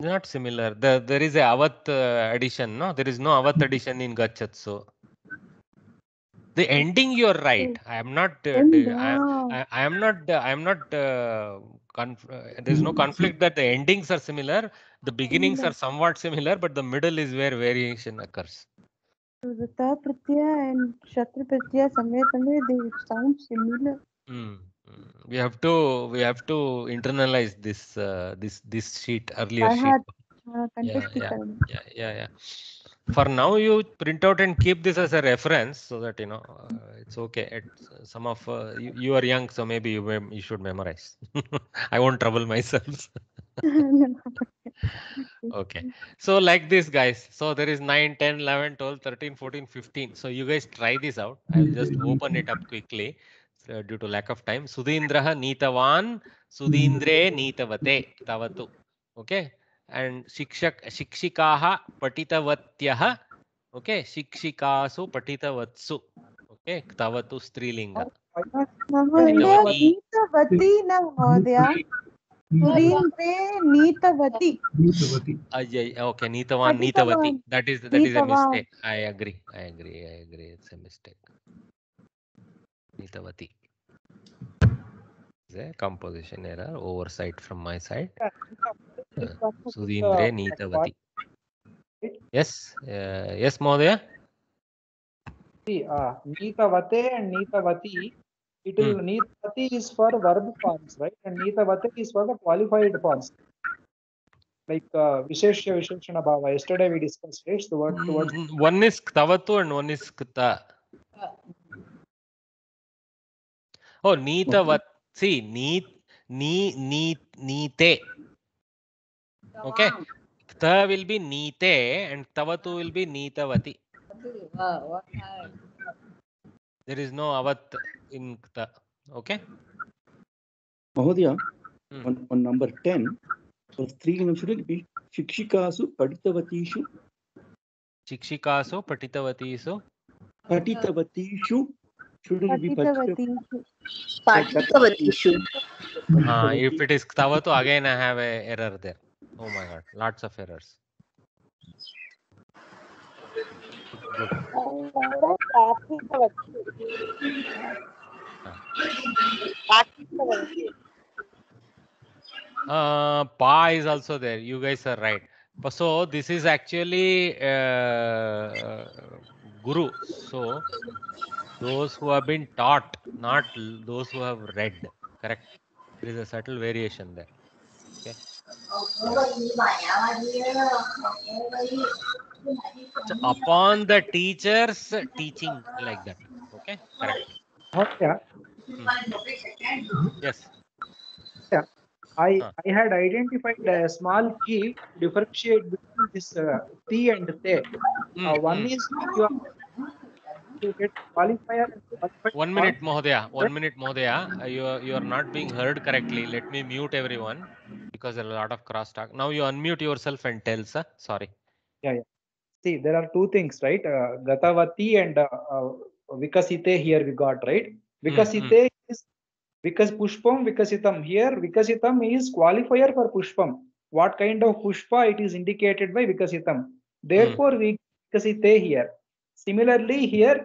Not similar. The, there is a Avat uh, addition, no? There is no Avat addition in Gachatsu. The ending, you're right. I am not. Uh, I, I, am not. Uh, I am not. Uh, uh, there's no conflict that the endings are similar. The beginnings are somewhat similar, but the middle is where variation occurs. Vrita Pritya and Kshatri Pritya somewhere they sound similar. Mm. We have to we have to internalize this uh, this this sheet earlier I sheet. Had, uh, yeah, yeah, yeah, yeah, For now, you print out and keep this as a reference so that you know uh, it's okay. It's, uh, some of uh, you, you, are young, so maybe you you should memorize. I won't trouble myself. okay so like this guys so there is 9 10 11 12 13 14 15 so you guys try this out i'll just open it up quickly so uh, due to lack of time sudindraha neetavan sudindre neetavate tavatu okay and shikshak patita patitavatyah okay shikshikasu patitavatsu okay tavatu strilinga Green Bay Neetavati. Neetavati. Uh, yeah, okay, Neetavan, Neetavati. That is that is a mistake. I agree. I agree. I agree. It's a mistake. Neetavati. It's a composition error, oversight from my side. Uh, Sudhindre Neetavati. Yes. Uh, yes, Mohdaya. See, uh, Neetavate and Neetavati It will hmm. need. Nitavati is for verb forms, right? And Nitavati is for the qualified forms. Like uh, Visheshya Visheshana Bhava. Yesterday we discussed it. The word towards. One is Ktavatu and one is Kta. Oh, Nitavat. See, Neet, Ni, Neet, Neete. Okay. Kta will be Neete and Tavatu will be Nitavati. Wow, what there is no avat in kta okay mahodaya hmm. on, on number 10 so strinam should be shikshikasu paditavatishu shikshikasu पठितवतीसु पठितवतीषु Should be पठितवतीषु Ah, if it is ktava to again i have a error there oh my god lots of errors uh, pa is also there you guys are right so this is actually uh, guru so those who have been taught not those who have read correct there is a subtle variation there okay oh, upon the teacher's teaching like that. Okay, correct. Uh, yeah. Hmm. Yes. Yeah. I, huh. I had identified a small key differentiate between this uh, T and T. Hmm. Uh, one hmm. is you are One minute, Mohdaya. One minute, Mohdaya. Uh, you are, you are not being heard correctly. Let me mute everyone because there are a lot of cross talk. Now you unmute yourself and tell, sir. Sorry. Yeah, yeah see there are two things right uh, gatavati and uh, uh, vikasite here we got right vikasite mm-hmm. is because pushpam vikasitam here vikasitam is qualifier for pushpam what kind of pushpa it is indicated by vikasitam mm. therefore mm. vikasite here similarly here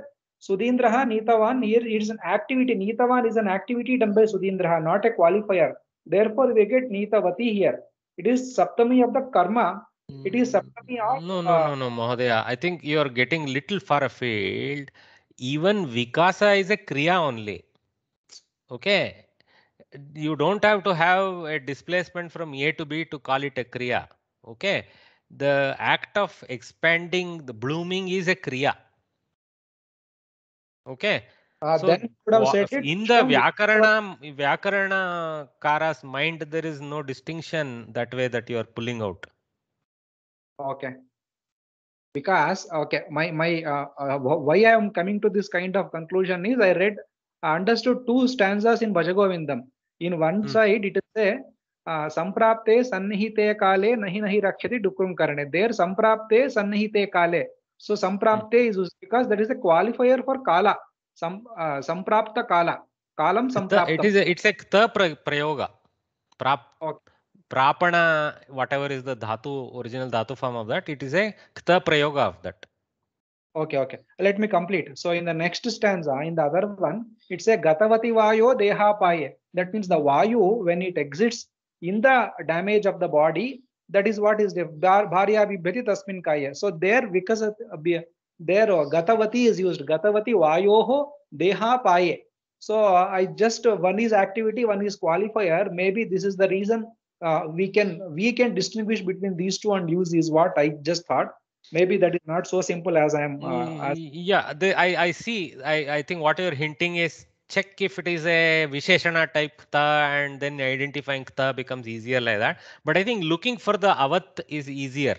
sudindraha nitavan here it is an activity nitavan is an activity done by sudindraha not a qualifier therefore we get nitavati here it is saptami of the karma it is mm. something of. No, no, uh, no, no, Mahodaya. I think you are getting little far afield. Even Vikasa is a Kriya only. Okay. You don't have to have a displacement from A to B to call it a Kriya. Okay. The act of expanding, the blooming is a Kriya. Okay. Uh, so then could have said it, in the Vyakarana, Vyakarana Kara's mind, there is no distinction that way that you are pulling out okay because okay my my uh, uh, why i am coming to this kind of conclusion is i read I uh, understood two stanzas in bhajagovindam in one mm. side it is a uh, samprapte sannihite kale nahi nahi rakshati dukrum karane there samprapte sannihite kale so samprapte mm. is used because that is a qualifier for kala sam uh, samprapta kala kalam samprapta it is a, it's a ta prayoga prap okay. prapana, whatever is the dhatu, original dhatu form of that, it is a kta prayoga of that. Okay, okay. Let me complete. So in the next stanza, in the other one, it's a gatavati vayo deha paye. That means the vayu, when it exits in the damage of the body, that is what is the bharya vibhati tasmin kaya. So there, because of, there gatavati is used. Gatavati vayoho deha paye. So I just one is activity, one is qualifier. Maybe this is the reason uh, we can we can distinguish between these two and use is what i just thought maybe that is not so simple as i am uh, mm, as yeah i i see i i think what you're hinting is check if it is a visheshana type kta and then identifying kta becomes easier like that but i think looking for the avat is easier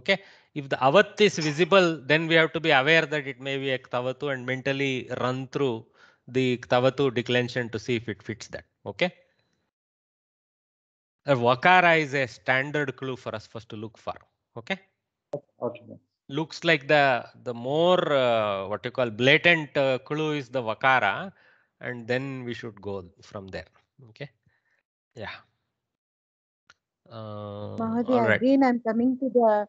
okay if the avat is visible then we have to be aware that it may be a ktavatu and mentally run through the ktavatu declension to see if it fits that okay a Vakara is a standard clue for us first to look for. Okay. okay. Looks like the the more uh, what you call blatant uh, clue is the Vakara, and then we should go from there. Okay. Yeah. Uh, Mahadya, right. again, I'm coming to the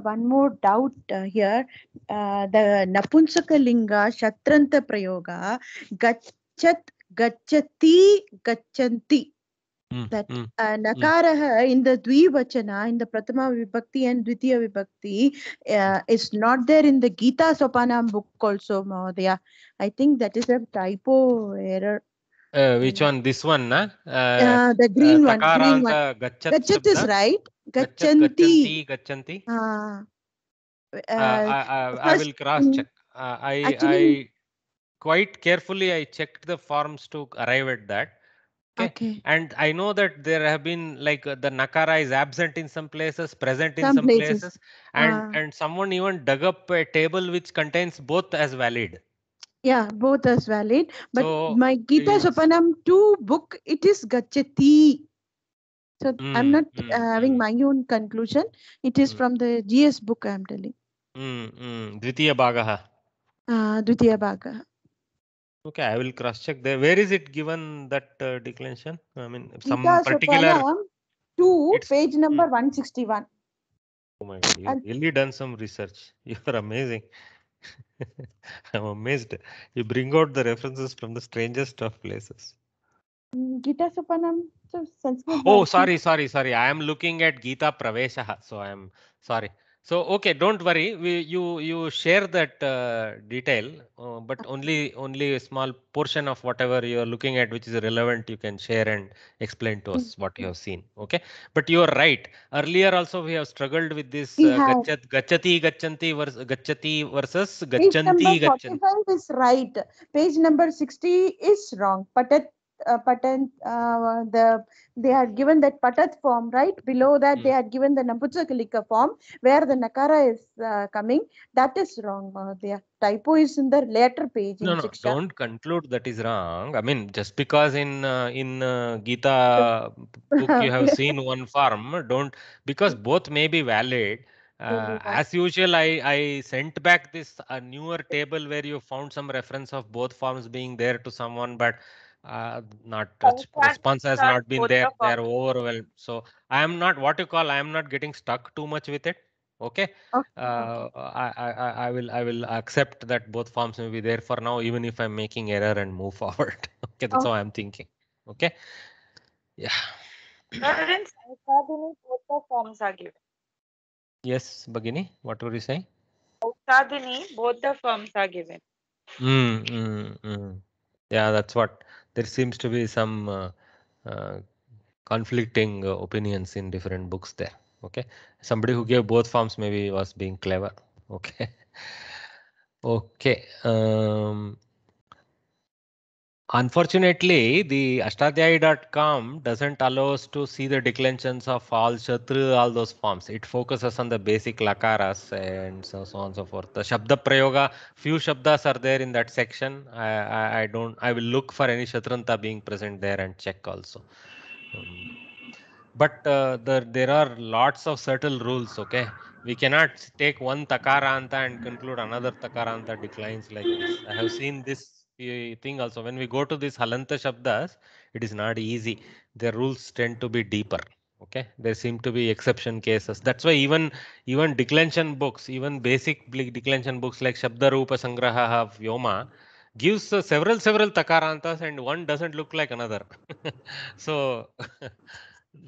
one more doubt uh, here. Uh, the Napunsaka Linga Shatranta Prayoga Gachat Gachati Gachanti. Mm, that mm, uh, mm. nakaraha in the dvivachana in the prathama vibhakti and dvitiya vibhakti uh, is not there in the gita sopanam book also mahodaya i think that is a typo error uh, which one this one na? Uh, uh the uh, green one green one gachat, gachat is right gachanti gachanti uh, i will cross check i actually, i quite carefully i checked the forms to arrive at that okay and i know that there have been like the nakara is absent in some places present in some, Some places. places and ah. and someone even dug up a table which contains both as valid yeah, both as valid. But so my Gita yes Sopanam 2 book, it is Gachati. So I'm mm, not hmm, uh, hmm. having mm, my own conclusion. It is mm, from the GS book I'm telling. mm, mm. dvitiya bhagaha Uh, Dvitiya Bhaga. Okay, I will cross check there. Where is it given that uh, I mean, some particular. Two page number hmm. one sixty one. Oh my god! You and... really done some research. You are amazing. I'm amazed. You bring out the references from the strangest of places. Hmm, Gita Supanam. So oh, sorry, sorry, sorry. I am looking at Gita Pravesha, So I am sorry. So okay, don't worry. We, you you share that uh, detail, uh, but only only a small portion of whatever you are looking at, which is relevant, you can share and explain to us what you mm-hmm. have seen. Okay, but you are right. Earlier also we have struggled with this uh, gachat, gachati gachanti versus gachati versus gachanti gachanti. Page number 45 is right. Page number 60 is wrong. Patat uh, patent uh, the they had given that patat form right below that mm. they hmm. had given the nampuchakalika form where the nakara is uh, coming that is wrong Mahadaya. typo is in the later page no, no don't conclude that is wrong i mean just because in uh, in uh, gita book you have seen one form don't because both may be valid uh, as usual, I, I sent back this a newer table where you found some reference of both forms being there to someone, but uh, not oh, response has not been there they are overwhelmed so i am not what you call i am not getting stuck too much with it okay, okay. Uh, I, I i will i will accept that both forms may be there for now even if i'm making error and move forward okay that's okay. how i'm thinking okay yeah Parents, both the forms are given. Yes, Bagini, what were you saying? Oh, both the forms are given. Mm, mm, mm. Yeah, that's what there seems to be some uh, uh, conflicting opinions in different books there. Okay, somebody who gave both forms maybe was being clever. Okay. okay. Um, Unfortunately, the Ashtadhyayi.com doesn't allow us to see the declensions of all Shatru, all those forms. It focuses on the basic lakaras and so, so on and so forth. The Shabda Prayoga, few Shabdas are there in that section. I, I, I don't, I will look for any Shatrantha being present there and check also. Um, but uh, the, there are lots of subtle rules, okay? we cannot take one takaranta and conclude another takaranta declines like this. I have seen this thing also when we go to these halanta shabdas it is not easy The rules tend to be deeper okay there seem to be exception cases that's why even even declension books even basic declension books like shabda rupa sangraha of yoma gives uh, several several takarantas and one doesn't look like another so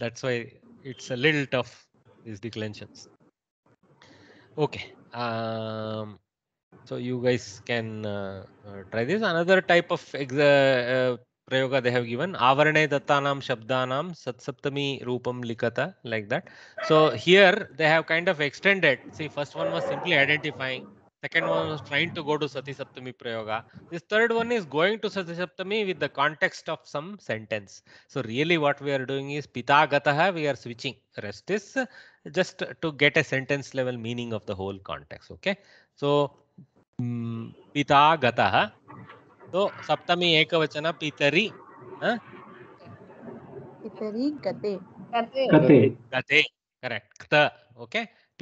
that's why it's a little tough these declensions okay um, so you guys can uh, uh, try this. Another type of exa- uh, prayoga they have given avarane dattanam shabdanam satsaptami rupam likata like that. So here they have kind of extended. See, first one was simply identifying. Second one was trying to go to Sati Saptami Prayoga. This third one is going to Sati Saptami with the context of some sentence. So really what we are doing is Pitagataha, we are switching. Rest is just to get a sentence level meaning of the whole context. Okay. So पिता गत तो सप्तमी एक वचन पितरी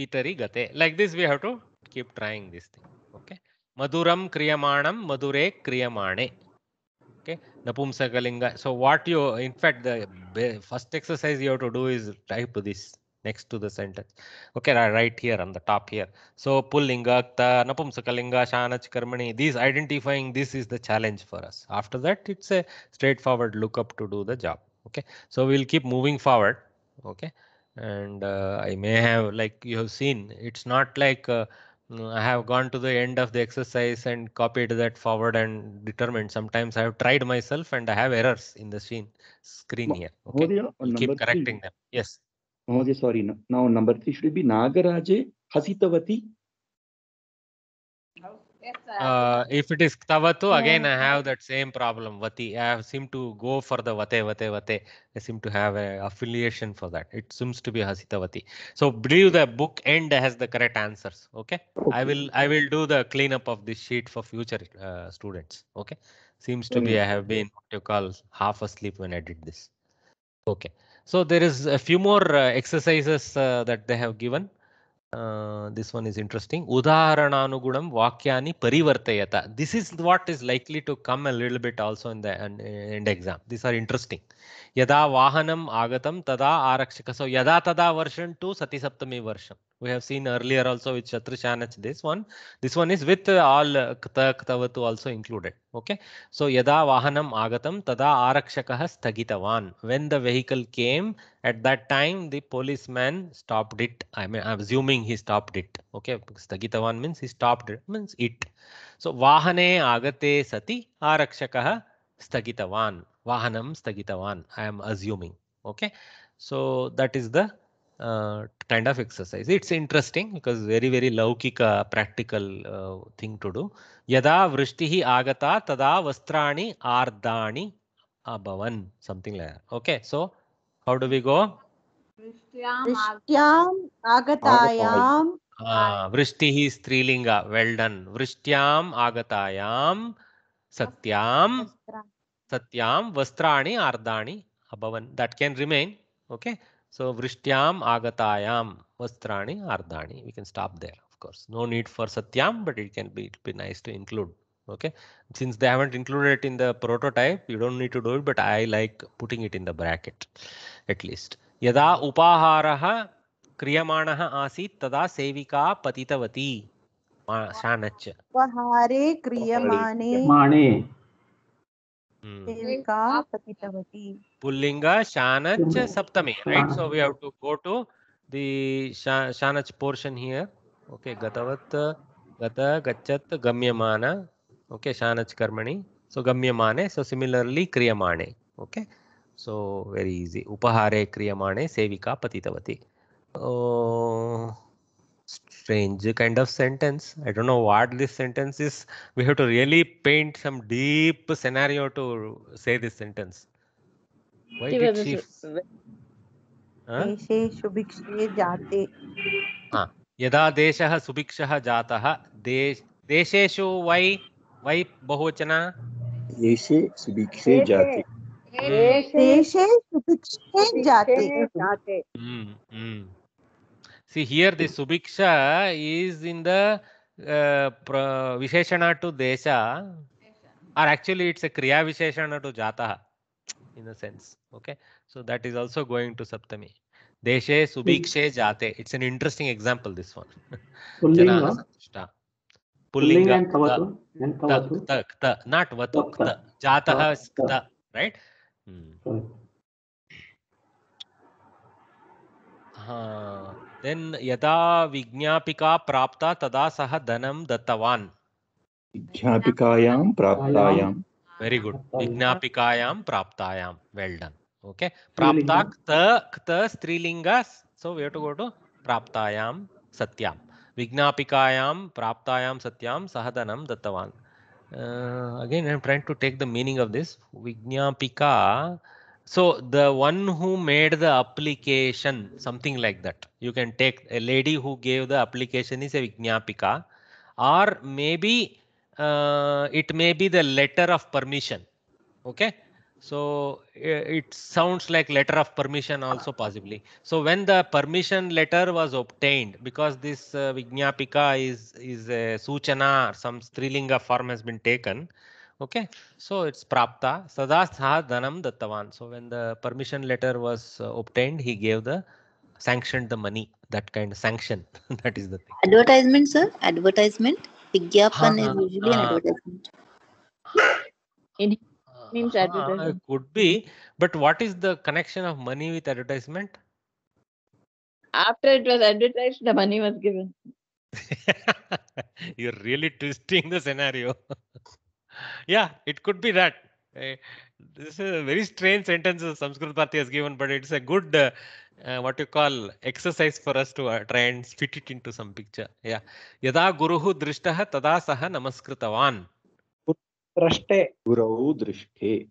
पितरी गते like this we have to keep trying this thing okay मधुरम क्रियमाण मधुरे क्रियमाणे ओके नपुंसकलिंग so what you in fact the first exercise you have to do is type this next to the sentence. Okay, right here on the top here. So Pullingakta, Napumsakalinga, Shanach Karmani, these identifying this is the challenge for us. After that, it's a straightforward lookup to do the job. Okay, so we'll keep moving forward. Okay, and uh, I may have like you have seen, it's not like uh, I have gone to the end of the exercise and copied that forward and determined. Sometimes I have tried myself and I have errors in the screen screen here. Okay, will keep correcting them. Yes. Oh, sorry. Now number three should be Nagaraj. Hasitavati. Uh, if it is Tavatu, again, I have that same problem. Vati, I seem to go for the Vate, Vate, Vate. I seem to have an affiliation for that. It seems to be Hasitavati. So believe the book end has the correct answers. Okay? okay. I will I will do the cleanup of this sheet for future uh, students. Okay. Seems to be mm. I have been what you call half asleep when I did this. Okay. So there is a few more uh, exercises uh, that they have given. Uh, this one is interesting. Udaharananugunam vakyani parivartayata. This is what is likely to come a little bit also in the end exam. These are interesting. Yada vahanam agatam tada arakshika. So yada tada version to satisaptami version we have seen earlier also with Chatrush this one. This one is with all uh, Kta Ktavatu also included. Okay. So Yada Vahanam Agatam Tada Arakshakaha Sthagitavan. When the vehicle came, at that time the policeman stopped it. I mean, I'm assuming he stopped it. Okay. Sthagitavan means he stopped it, means it. So Vahane Agate Sati Arakshakaha Sthagitavan. Vahanam Sthagitavan. I am assuming. Okay. So that is the uh, kind of exercise. It's interesting because very very laukika practical uh, thing to do. Yada vrishtihi agata tada vastrani ardani abhavan something like that. Okay, so how do we go? Vrishtyam agatayam. Ah, uh, vrishtihi strilinga. Well done. Vrishtyam agatayam satyam satyam vastrani ardani abhavan. That can remain. Okay. So Vrishtyam Agatayam Vastrani Ardhani. We can stop there, of course. No need for Satyam, but it can be, be nice to include. Okay. Since they haven't included it in the prototype, you don't need to do it, but I like putting it in the bracket at least. Yada Upaharaha Kriyamanaha Asi Tada Sevika Patitavati. Shanach. Upahare Kriyamane. सेविका पतितवती पुल्लिंगा शानच सप्तमी right so we have to go to the shanach portion here okay gatavat gata gachat gamyamana okay shanach karmani so gamyamane so similarly kriyamane okay so very easy upahare kriyamane sevika patitavati oh strange kind of sentence. I don't know what this sentence is. We have to really paint some deep scenario to say this sentence. Why did she? देशे सुभिक्षे जाते यदा देशः सुभिक्षः जातः देश देशेषु वै वै बहुवचन देशे सुभिक्षे जाते देशे सुभिक्षे जाते See here the Subiksha is in the uh, pra, Visheshana to Desha or actually it's a Kriya Visheshana to Jataha in a sense. Okay. So that is also going to Saptami. Deshe Subikshe Jate. It's an interesting example this one. Pullinga. Pullinga and Kavatu. And Kavatu. Ta, ta, not Vatu. Ta. Jataha Right? Hmm. हाँ then यदा विज्ञापिका प्राप्ता तदा सः धनं दत्तवान् विज्ञापिकायां प्राप्तायां वेरी गुड विज्ञापिकायां प्राप्तायां वेल डन ओके प्राप्ता क्त क्त स्त्रीलिङ्ग so we have to go to प्राप्तायां सत्यां विज्ञापिकायां प्राप्तायां सत्यां सः धनं दत्तवान् again I am trying to take the meaning of this विज्ञापिका So the one who made the application, something like that. You can take a lady who gave the application is a vignapika, or maybe uh, it may be the letter of permission. Okay. So it sounds like letter of permission also possibly. So when the permission letter was obtained, because this uh, is, is a Suchana or some Strilinga form has been taken, Okay, so it's prapta. Sadastha dhanam dattavan. So when the permission letter was uh, obtained, he gave the sanctioned the money. That kind of sanction. that is the thing. Advertisement, sir. Advertisement. Vigyapan is usually an advertisement. It means advertisement. could be, but what is the connection of money with advertisement? After it was advertised, the money was given. You're really twisting the scenario. Yeah, it could be that. Uh, this is a very strange sentence Sanskrit Bharati has given, but it's a good, uh, uh, what you call, exercise for us to uh, try and fit it into some picture. Yeah. Yada guruhu drishtaha tada saha namaskritavan. Drashte. Gurau drishte.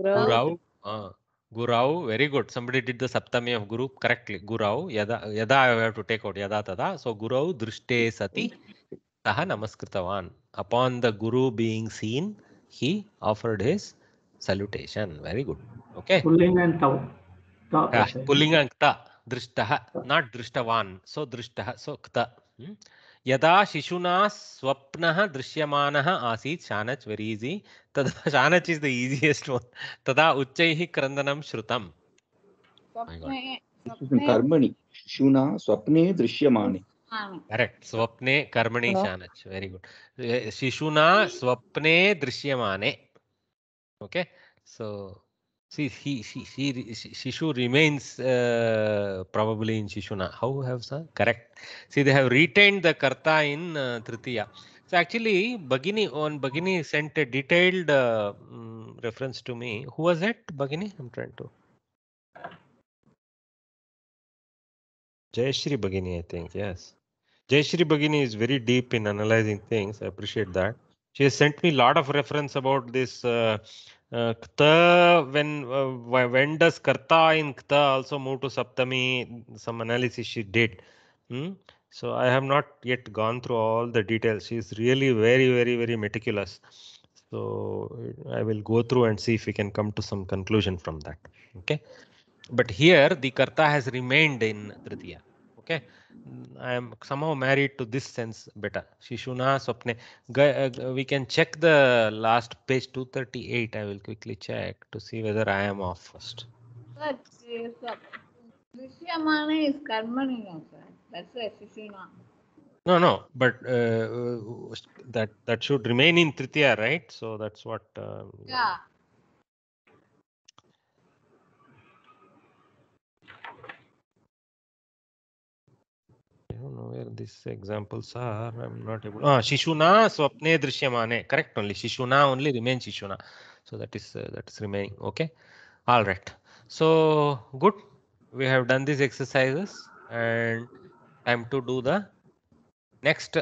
Gurau. Uh, Gurau, very good. Somebody did the Saptami of Guru correctly. Gurau, yada, yada I have to take out yada tada. So Gurau drishte sati Saha Namaskritavan. Upon the Guru being seen, he offered his salutation. Very good. Okay. Pullinganta. and Pullinganta. Drishtaha. Not Drishtavan. So Drishtaha. So Kta. Yada यदा शिशुना स्वप्नः दृश्यमानः आसीत् शानच् very easy तदा शानच् is the easiest one तदा उच्चैः क्रन्दनं श्रुतं कर्मणि शिशुना स्वप्ने दृश्यमाने हाँ। करेक्ट स्वप्ने कर्मणि शानच वेरी गुड शिशुना स्वप्ने दृश्यमाने okay so see he she शिशु रिमेन्स प्रोबेबली इन शिशुना how have sir correct see they have retained the कर्ता इन तृतीय so actually Bagini on Bagini sent a detailed reference to me who was it Bagini I am trying to Jayashri Bhagini I think yes Jayashri Bagini is very deep in analyzing things. I appreciate that. She has sent me a lot of reference about this. Uh, uh, when uh, when does karta in kta also move to saptami? Some analysis she did. Hmm? So I have not yet gone through all the details. She is really very, very, very meticulous. So I will go through and see if we can come to some conclusion from that. Okay. But here the karta has remained in Tritiya. Okay. I am somehow married to this sense better. Shishuna Swapne. Uh, we can check the last page 238. I will quickly check to see whether I am off first. Karmani, That's No, no, but uh, uh, that that should remain in Tritiya, right? So that's what. Uh, yeah. don't know where these examples are. I'm not able. Ah, Shishuna Swapne Drishyamane. Correct only. Shishuna only remains Shishuna. So that is uh, that is remaining. Okay. All right. So good. We have done these exercises and time to do the next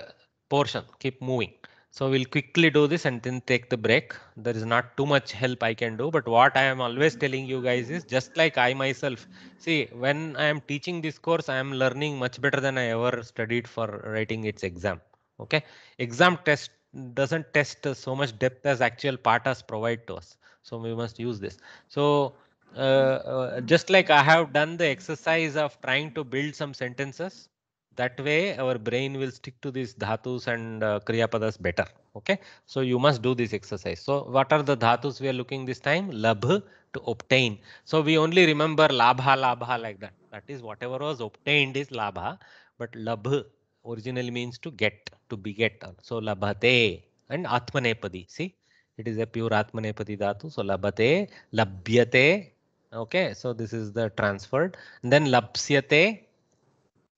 portion. Keep moving. So we'll quickly do this and then take the break. There is not too much help I can do, but what I am always telling you guys is just like I myself. See, when I am teaching this course, I am learning much better than I ever studied for writing its exam. OK, exam test doesn't test so much depth as actual patas provide to us. So we must use this. So uh, uh, just like I have done the exercise of trying to build some sentences that way our brain will stick to these dhatus and uh, kriyapadas better okay so you must do this exercise so what are the dhatus we are looking this time labh to obtain so we only remember labha labha like that that is whatever was obtained is labha but labh originally means to get to beget so labhate and atmanepadi see it is a pure atmanepadi dhatu so labhate labhyate okay so this is the transferred and then lapsyate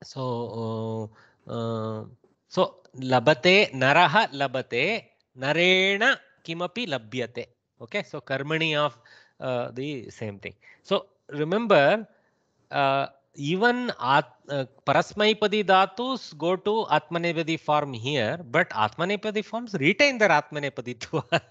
so, uh, uh, so labate naraha labate narena kimapi labhyate. Okay, so karmani of uh, the same thing. So remember, uh, even at, uh, parasmaipadi dhatus go to atmanepadi form here, but atmanepadi forms retain their atmanepadi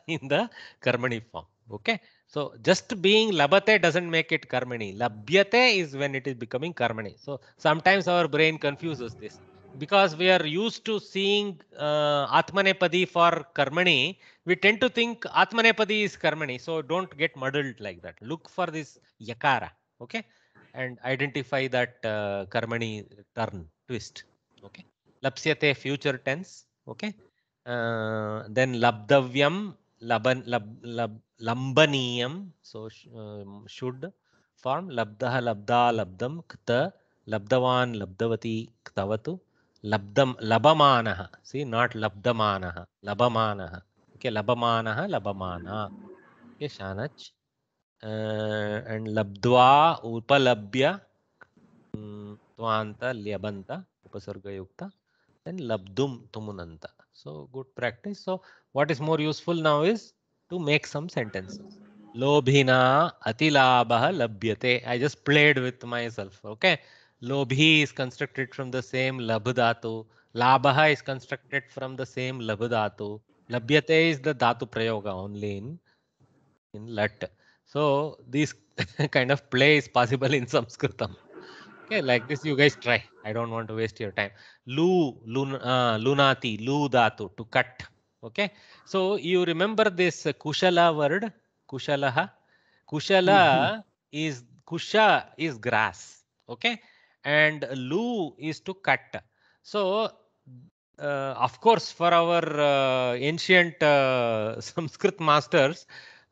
in the karmani form. Okay. So just being labate doesn't make it karmani. Labhyate is when it is becoming karmani. So sometimes our brain confuses this because we are used to seeing uh, Atmanepadi for karmani. We tend to think Atmanepadi is karmani. So don't get muddled like that. Look for this yakara. Okay. And identify that uh, karmani turn twist. Okay. Lapsyate future tense. Okay. Uh, then labdavyam ಲಭನ್ ಲಬ್ ಲಂಬ should form ಲಬ್ಧ ಲಬ್ಧ ಲಬ್ಧ ಕ ಲಬ್ಧವನ್ ಲಬ್ಧವೀತ ಲಬ್ಧ ಲಭಮ ಸಿ ನೋಟ್ ಓಕೆ ಲಭಮ ಲಭಮ ಓಕೆ ಶಾನಚ್ ಅಂಡ್ ಲಬ್ಧ್ವಾ ಉಪಲಭ್ಯ ಥಾಂತ ಲಭಂತ ಉಪಸರ್ಗಯುಕ್ತ ಅಂಡ್ ತುಮುನಂತ So good practice. So what is more useful now is to make some sentences. Lobhina atilabah labhyate. I just played with myself. Okay. Lobhi is constructed from the same labh dhatu Labaha is constructed from the same labh dhatu Labhyate is the dhatu prayoga only in, in lat. So this kind of play is possible in Sanskritam. Okay, like this, you guys try. I don't want to waste your time. Lu, lun, uh, lunati, ludatu, to cut. Okay, so you remember this kushala word, kushalaha. Kushala mm -hmm. is kusha is grass. Okay, and lu is to cut. So uh, of course, for our uh, ancient uh, Sanskrit masters,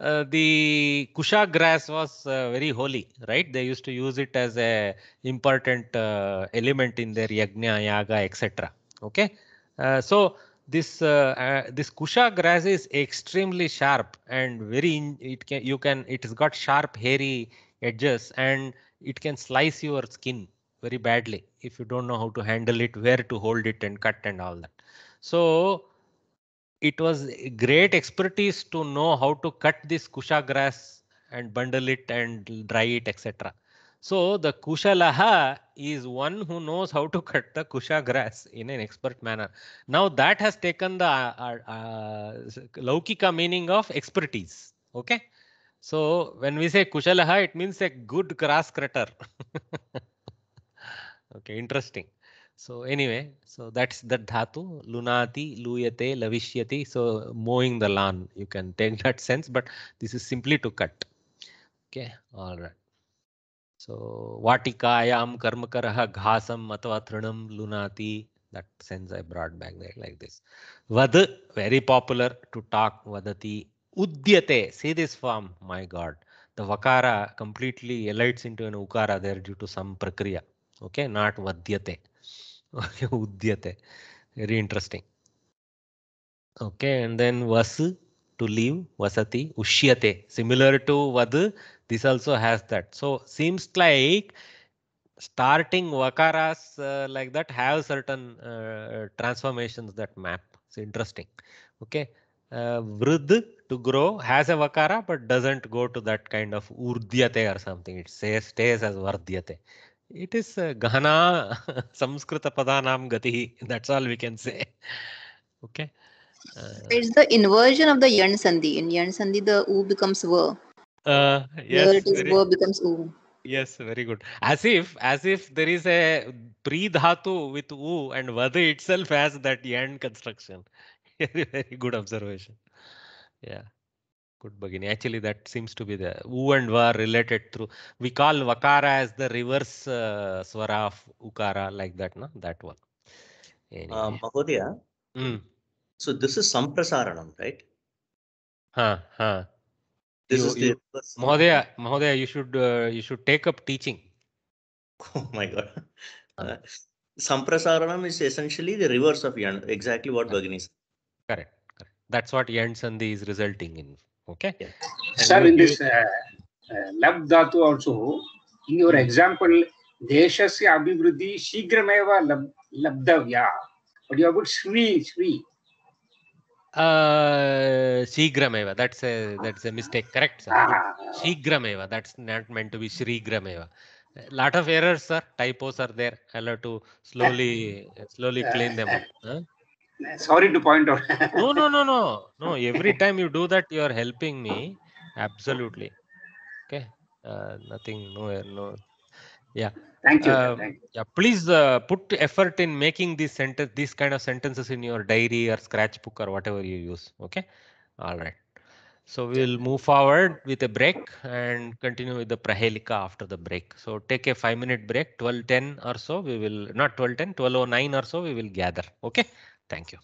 uh, the kusha grass was uh, very holy, right? They used to use it as a important uh, element in their yagna, yaga, etc. Okay, uh, so this uh, this kusha grass is extremely sharp and very in, it can you can it has got sharp hairy edges and it can slice your skin very badly if you don't know how to handle it, where to hold it and cut and all that. So it was great expertise to know how to cut this kusha grass and bundle it and dry it, etc. So the Kushalaha is one who knows how to cut the Kusha grass in an expert manner. Now that has taken the uh, uh, Laukika meaning of expertise. Okay. So when we say Kushalaha, it means a good grass cutter. okay, interesting. So anyway, so that's the dhatu lunati luyate lavishyati. So mowing the lawn, you can take that sense, but this is simply to cut. Okay, all right. So vatikayam karmakaraha ghasam atva lunati. That sense I brought back there like this. Vad, very popular to talk vadati. Udyate, see this form, my god. The vakara completely elites into an ukara there due to some prakriya. Okay, not vadyate. Udyate. Very interesting. Okay, and then vasu to leave, vasati, ushyate. Similar to vadu, this also has that. So seems like starting vakaras uh, like that have certain uh, transformations that map. So interesting. Okay, uh, vridh to grow has a vakara but doesn't go to that kind of urdyate or something. It stays, as vardyate. it is uh, ghana samskrita padanam gati that's all we can say okay uh, it's the inversion of the yan sandhi in yan sandhi the u becomes va uh, yes Here it is very, va becomes u yes very good as if as if there is a pre dhatu with u and vada itself has that yan construction very good observation yeah Good Bhagini. Actually, that seems to be the U and Va related through. We call Vakara as the reverse uh, swara of Ukara, like that, no? That one. Uh, anyway. Uh, Mahodaya, mm. So this is Samprasaranam, right? Huh, huh. This you, is you, Mahodaya, Mahodaya, you should uh, you should take up teaching. Oh my God. Uh, Samprasaranam is essentially the reverse of Yan, exactly what Bhagini said. Correct, correct. That's what Yan Sandhi is resulting in. Okay. Yes. Sir, in this uh, लब् धातु also in your example देशस्य अभिवृद्धि शीघ्रमेव लब्धव्या but you good श्री श्री शीघ्रमेव that's a that's a mistake correct sir शीघ्रमेव that's not meant to be शीघ्रमेव lot of errors sir typos are there i'll have to slowly slowly clean them up huh? sorry to point out no no no no no every time you do that you are helping me absolutely okay uh, nothing no no yeah thank you, uh, thank you. yeah please uh, put effort in making these sentence these kind of sentences in your diary or scratchbook or whatever you use okay all right so we'll move forward with a break and continue with the Prahelika after the break. So take a five minute break, 1210 or so, we will not 1210, 1209 or so, we will gather. Okay. Thank you.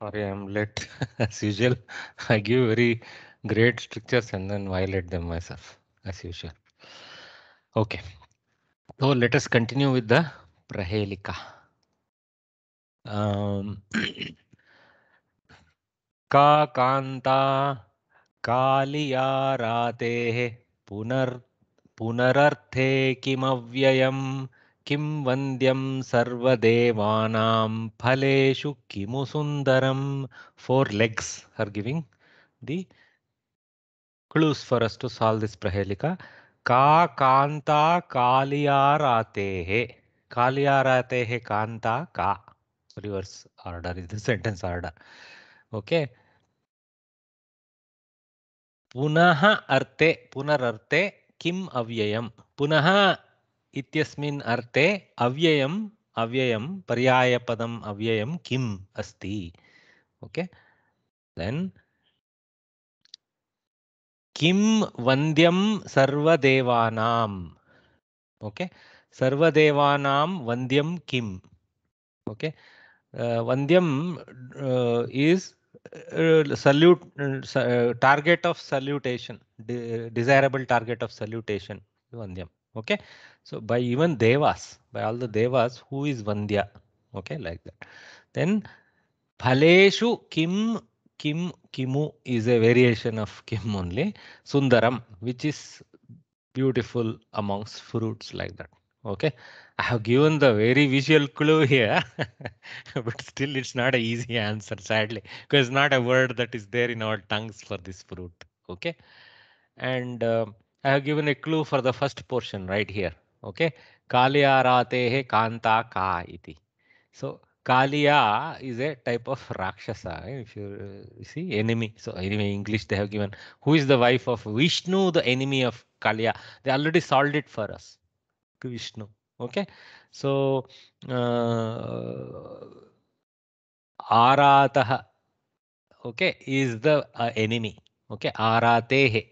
Sorry, I'm late as usual. I give very great strictures and then violate them myself as usual. Okay, so let us continue with the Prahelika. Um, ka kaanta kaliya रातेः punar punararthe kimavyayam किं वन्द्यं सर्वदेवानां फलेषु किमु सुन्दरं four legs are giving the clues for us to साल्व् this प्रहेलिका का कान्ता कालियाराते कालियारातेः कान्ता का reverse order is sentence order okay पुनः अर्थे पुनरर्थे किम् अव्ययं पुनः इत्यस्मिन् अर्थे अव्ययम् अव्ययं पर्यायपदम् अव्ययं किम् अस्ति ओके देन् किं वन्द्यं सर्वदेवानाम् ओके सर्वदेवानां वन्द्यं किम् ओके वन्द्यम is salute uh, target of salutation de desirable target of salutation So by even devas, by all the devas, who is Vandya? Okay, like that. Then Phaleshu Kim Kim Kimu is a variation of Kim only. Sundaram, which is beautiful amongst fruits like that. Okay, I have given the very visual clue here, but still it's not an easy answer, sadly, because not a word that is there in our tongues for this fruit. Okay, and uh, I have given a clue for the first portion right here okay kaliyarate kanta ka iti so Kaliya is a type of Rakshasa. If you see enemy, so anyway, English they have given who is the wife of Vishnu, the enemy of Kaliya. They already solved it for us. Vishnu. Okay, so uh, Arataha. Okay, is the uh, enemy. Okay, Aratehe.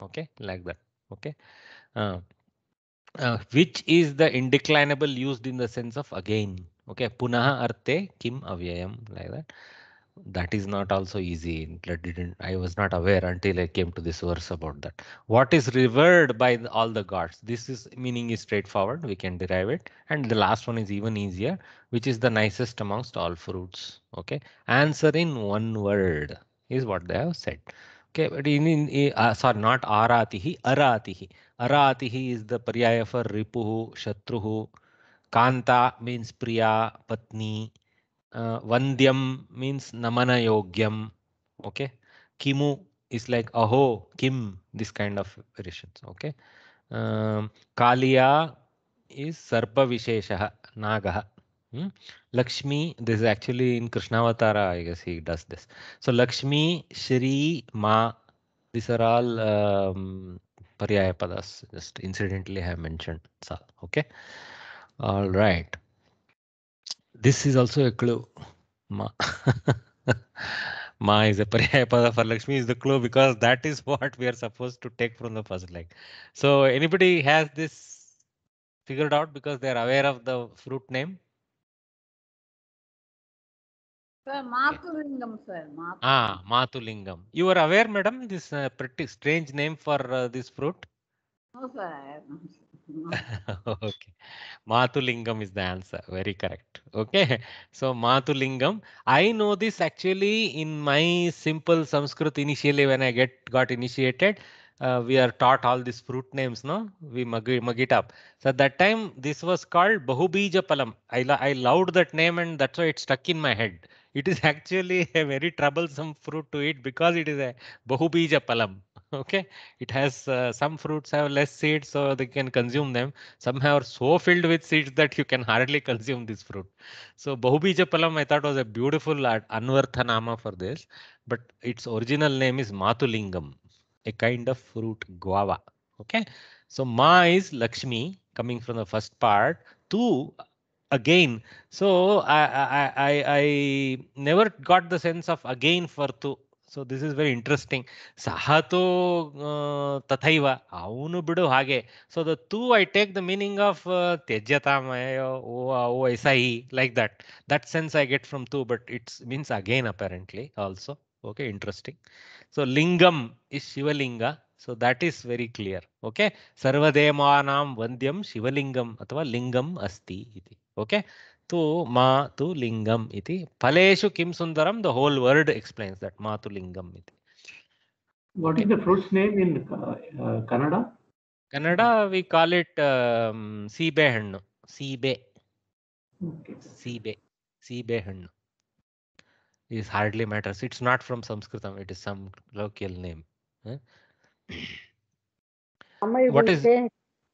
Okay, like that. Okay. Uh, uh, which is the indeclinable used in the sense of again okay punaha arte kim avyayam like that that is not also easy that didn't i was not aware until i came to this verse about that what is revered by the, all the gods this is meaning is straightforward we can derive it and the last one is even easier which is the nicest amongst all fruits okay answer in one word is what they have said okay but in, in uh, sorry not aratihi aratihi Aratihi is the Paryaya for Ripuhu, Shatruhu. Kanta means Priya, Patni. Uh, Vandyam means Namana Yogyam. Okay. Kimu is like Aho, Kim, this kind of variations. Okay. Um, Kaliya is Sarpa Visheshaha, Nagaha. Hmm? Lakshmi, this is actually in Krishnavatara, I guess he does this. So Lakshmi, Shri, Ma, these are all um, Paryaya padas just incidentally I have mentioned Sal. Okay. All right. This is also a clue. Ma. Ma is a Paryaya pada for Lakshmi is the clue because that is what we are supposed to take from the first leg. So anybody has this figured out because they are aware of the fruit name? Ah, Matulingam. You are aware, madam, this uh, pretty strange name for uh, this fruit? No, sir. okay. Matulingam is the answer. Very correct. Okay. So, Matulingam. I know this actually in my simple Sanskrit initially when I get got initiated. Uh, we are taught all these fruit names, no? We mug, mug it up. So that time this was called Bahubija Palam. I, I loved that name and that's why it stuck in my head. it is actually a very troublesome fruit to eat because it is a bahubija palam. Okay, it has uh, some fruits have less seeds, so they can consume them. some are so filled with seeds that you can hardly consume this fruit. So bahubija palam, I thought was a beautiful anvartha nama for this, but its original name is matulingam, a kind of fruit guava. Okay, so ma is Lakshmi coming from the first part. Tu again. So I, I, I, I never got the sense of again for tu. So this is very interesting ಸಹತೋ ತಥೈವ ಅವನು ಬಿಡು ಹಾಗೆ so the two I take the meaning of ತ್ಯಜ್ಯತಾಮಯೋ oh oh I see like that that sense I get from two but it's means again apparently also okay interesting so ಲಿಂಗಂ is Shivalinga so that is very clear. Okay. Sarvademanam Vandyam Shivalingam Atva Lingam Asti iti. Okay. Tu ma tu lingam iti. Paleshu Kim Sundaram, the whole word explains that. Ma tu lingam iti. What is the fruit's name in uh, uh, Canada? Canada, we call it um, Seabe Hannu. Seabe. Okay. Seabe. Seabe Hannu. It hardly matters. It's not from Sanskritam. It is some local name. Huh? what is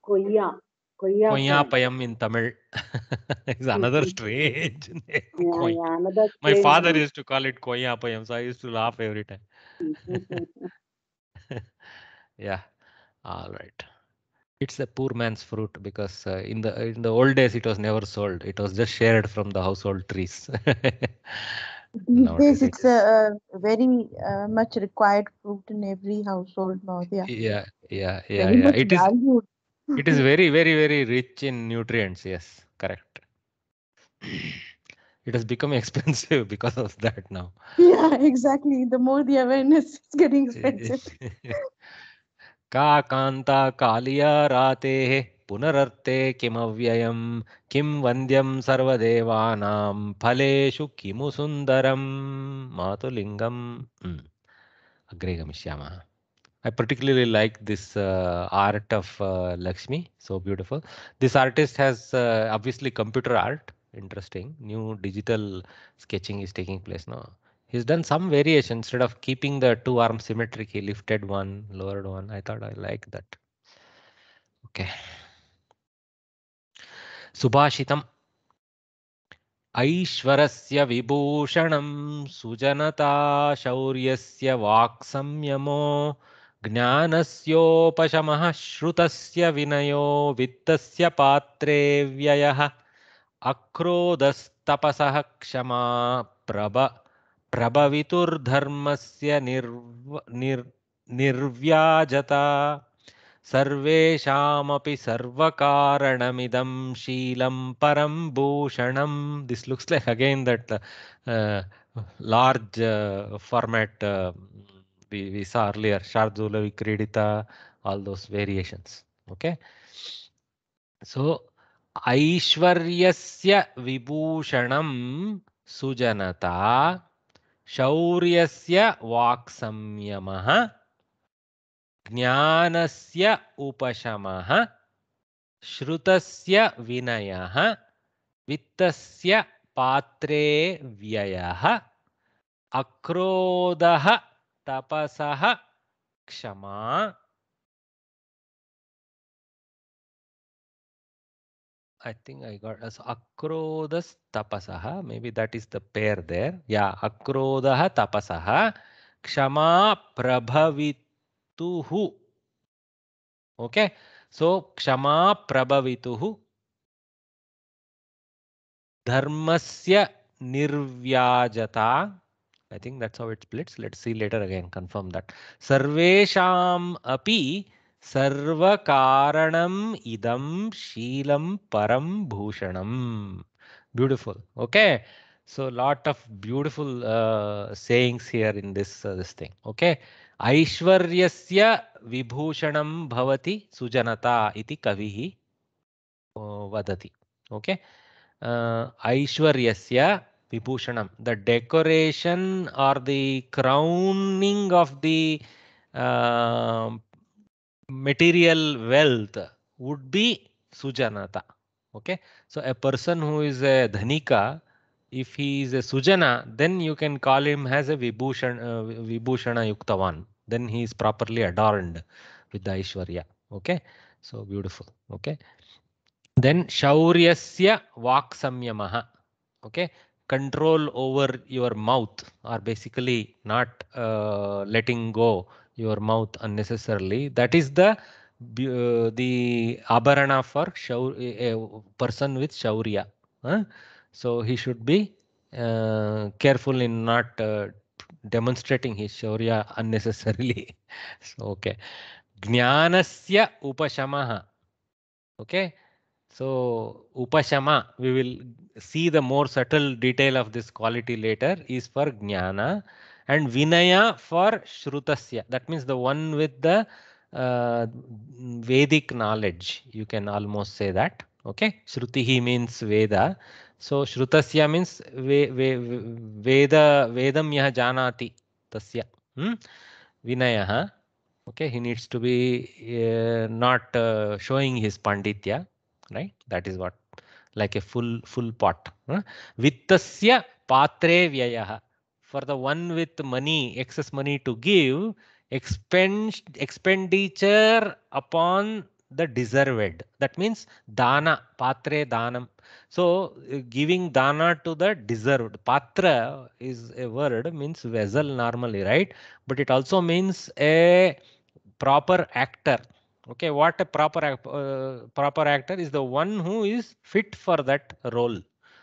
Koya. Koya, Payam in Tamil It's another mm-hmm. strange name. Yeah, My father used to call it Koya Payam, so I used to laugh every time. Mm-hmm. yeah, all right. It's a poor man's fruit because uh, in the in the old days it was never sold. It was just shared from the household trees. These days, it's a, very uh, much required fruit in every household now. Yeah, yeah, yeah, yeah. yeah. It valued. is. it is very, very, very rich in nutrients. Yes, correct. It has become expensive because of that now. Yeah, exactly. The more the awareness, it's getting expensive. Ka kanta कालिया राते पुनरर्ते किमव्ययं किं वन्द्यं सर्वदेवानां फलेषु किमु सुन्दरं मातुलिङ्गम् अग्रे गमिष्यामः I particularly like this uh, art of uh, Lakshmi, so beautiful. This artist has uh, obviously computer art, interesting. New digital sketching is taking place now. He's done some variation instead of keeping the two arms symmetric, he lifted one, lowered one. I thought I like that. Okay. सुभाषितम् ऐश्वरस्य विभूषणं सुजनता शौर्यस्य वाक्संयमो ज्ञानस्योपशमः श्रुतस्य विनयो वित्तस्य पात्रे व्ययः अक्रोधस्तपसः क्षमा प्रब प्रभवितुर्धर्मस्य निर्व निर् निर्व्याजता सर्वेषामपि सर्वकारणमिदं शीलं परं भूषणं this looks like again that large format we saw earlier Shardula Vikridita, all those variations. Okay. So Aishwaryasya Vibhushanam Sujanata Shauryasya Vaksamyamaha ज्ञानस्य उपशमः श्रुतस्य विनयः वित्तस्य पात्रे व्ययः अक्रोधः तपसः क्षमा I think I got as akrodas tapasaha. Maybe that is the pair there. Yeah, akrodaha tapasaha. Kshama prabhavit प्रभवितु ओके सो क्षमा प्रभवितु धर्मस्य निर्व्याजता I think that's how it splits let's see later again confirm that सर्वेशाम अपि सर्व कारणम इदं शीलं परम भूषणम beautiful okay so lot of beautiful sayings here in this this thing okay ऐश्वर्यस्य विभूषणं भवति सुजनता इति कविः वदति ओके ऐश्वर्यस्य विभूषणं the decoration are the crowning of the material wealth would be सुजनता okay so a person who is a धनिका if he is a Sujana, then you can call him as a Vibhushana, uh, Vibhushana Yuktavan. Then he is properly adorned with the Aishwarya. Okay, so beautiful. Okay, then Shauryasya Vaksamyamaha. Okay, control over your mouth or basically not uh, letting go your mouth unnecessarily. That is the uh, the abharana for shaur, a person with Shaurya. Huh? So he should be uh, careful in not uh, demonstrating his shaurya unnecessarily. so, okay. Jnanasya upashamaha. Okay. So upashama, we will see the more subtle detail of this quality later is for jnana and vinaya for shrutasya. That means the one with the uh, Vedic knowledge. You can almost say that. Okay. Shruti means Veda so श्रुत mean वे वेद यहाँ यः जानाति तस्य okay he needs to be not showing his पाण्डित्य right that is what like a full full pot वित्तस्य पात्रे व्यय for the one with money excess money to give expend expenditure upon the deserved. That means dana, patre danam. So uh, giving dana to the deserved. Patra is a word means vessel normally, right? But it also means a proper actor. Okay, what a proper uh, proper actor is the one who is fit for that role.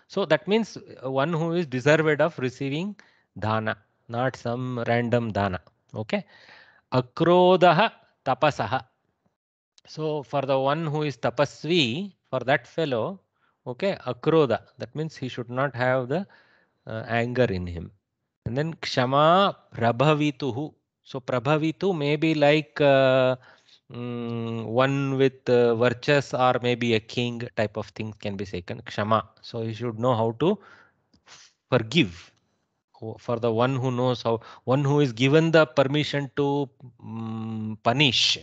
So that means uh, one who is deserved of receiving dana, not some random dana. Okay, akrodaha tapasaha so for the one who is tapasvi, for that fellow, okay, akrodha, that means he should not have the uh, anger in him. And then kshama prabhavituhu. So prabhavitu may be like uh, um, one with uh, virtues or maybe a king type of thing can be taken. Kshama. So he should know how to forgive oh, for the one who knows how one who is given the permission to um, punish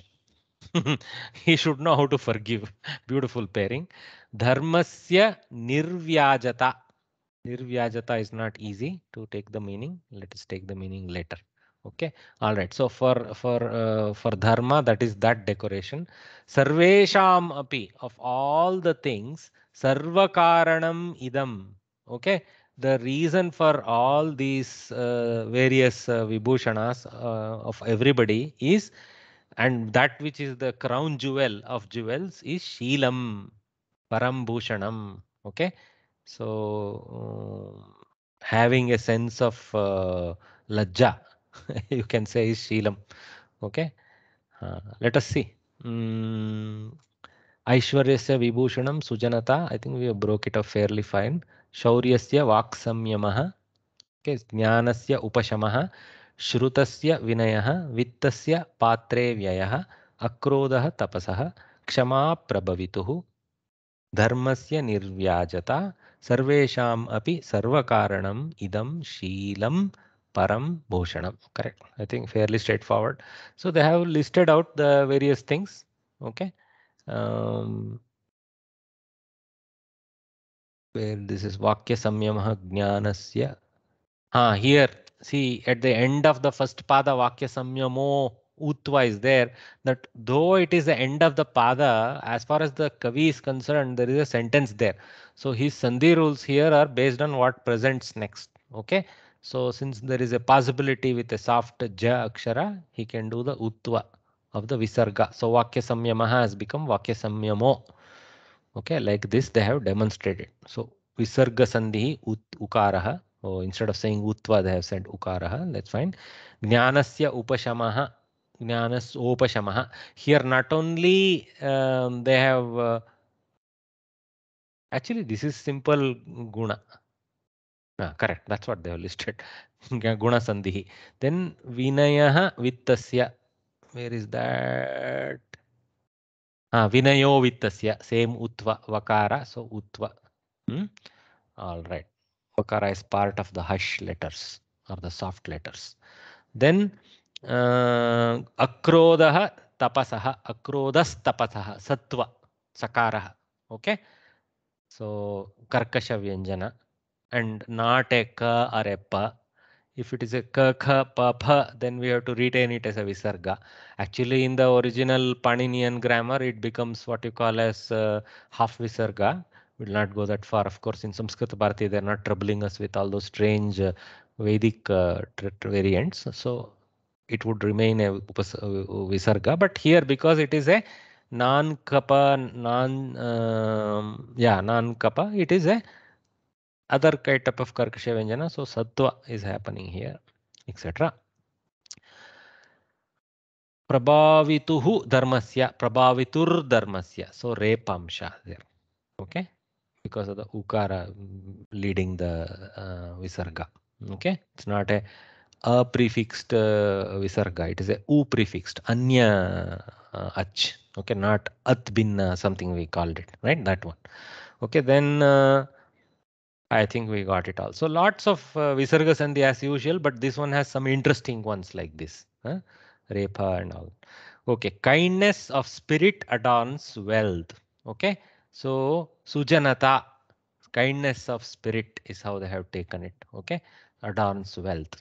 he should know how to forgive. Beautiful pairing. Dharmasya nirvyajata. Nirvyajata is not easy to take the meaning. Let us take the meaning later. Okay. All right. So for for uh, for dharma, that is that decoration. Sarvesham api of all the things. Sarvakaranam idam. Okay. The reason for all these uh, various uh, vibhushanas uh, of everybody is and that which is the crown jewel of jewels is Shilam Parambhushanam. Okay, so uh, having a sense of uh, lajja, you can say is Shilam. Okay, uh, let us see. Mm. Aishwaryasya Vibhushanam Sujanata. I think we broke it up fairly fine. Shauryasya Vaksamyamaha. Okay, Jnanasya Upashamaha. श्रुतस्य विनयः वित्तस्य पात्रे व्ययः अक्रोधः तपसः क्षमा क्षमाप्रभवितुः धर्मस्य निर्व्याजता सर्वेषाम् अपि सर्वकारणम् इदं शीलं परं भोषणं correct I think fairly straight forward so they have listed out the various things okay this is वाक्यसंयमः ज्ञानस्य हा here see at the end of the first pada vakya samyamo utva is there that though it is the end of the pada as far as the kavi is concerned there is a sentence there so his sandhi rules here are based on what presents next okay so since there is a possibility with a soft ja akshara he can do the utva of the visarga so vakya has become vakya samyamo okay like this they have demonstrated so visarga sandhi ut ukaraha Oh, instead of saying utva, they have said ukaraha. That's fine. Jnanasya upashamaha. Jnanas upashamaha. Here, not only um, they have. Uh, actually, this is simple guna. Ah, correct. That's what they have listed. guna sandhi. Then vinayaha vittasya. Where is that? Ah, vinayo vittasya. Same utva vakara. So utva. Hmm? All right. Upakara is part of the Hush letters or the soft letters. Then uh, Akrodaha Tapasaha Akrodas Tapasaha Sattva Sakaraha. Okay. So Karkasha Vyanjana and not a ka or a pa. If it is a ka, ka, pa, pa, then we have to retain it as a visarga. Actually, in the original Paninian grammar, it becomes what you call as uh, half visarga will not go that far. Of course, in Sanskrit Bharati, they're not troubling us with all those strange uh, Vedic uh, variants. So it would remain a uh, visarga. But here, because it is a non-kappa, non, um, yeah, non-kappa, it is a other type of Karkasha So sattva is happening here, etc. Prabhavituhu dharmasya, prabhavitur dharmasya. So repamsha there. Okay because of the ukara mm, leading the uh, visarga. Okay, it's not a a prefixed uh, visarga. It is a u prefixed anya uh, ach. Okay, not at binna uh, something we called it. Right, that one. Okay, then. Uh, I think we got it all. So lots of uh, visargas and the as usual, but this one has some interesting ones like this. Huh? Repa and all. Okay, kindness of spirit adorns wealth. Okay, so Sujanata, kindness of spirit is how they have taken it. Okay, adorns wealth.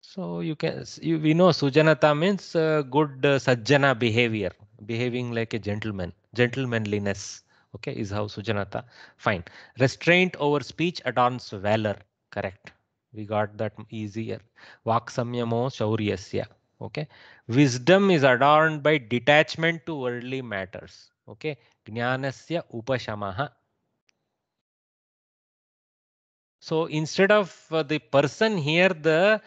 So you can you, we know Sujanata means uh, good uh, Sajjana behavior, behaving like a gentleman, gentlemanliness. Okay, is how Sujanata. Fine. Restraint over speech adorns valor. Correct. We got that easier. Vaksamyamo Shauryasya. Okay. Wisdom is adorned by detachment to worldly matters. Okay, ज्ञानस्य upashamaha. so instead of uh, the person here the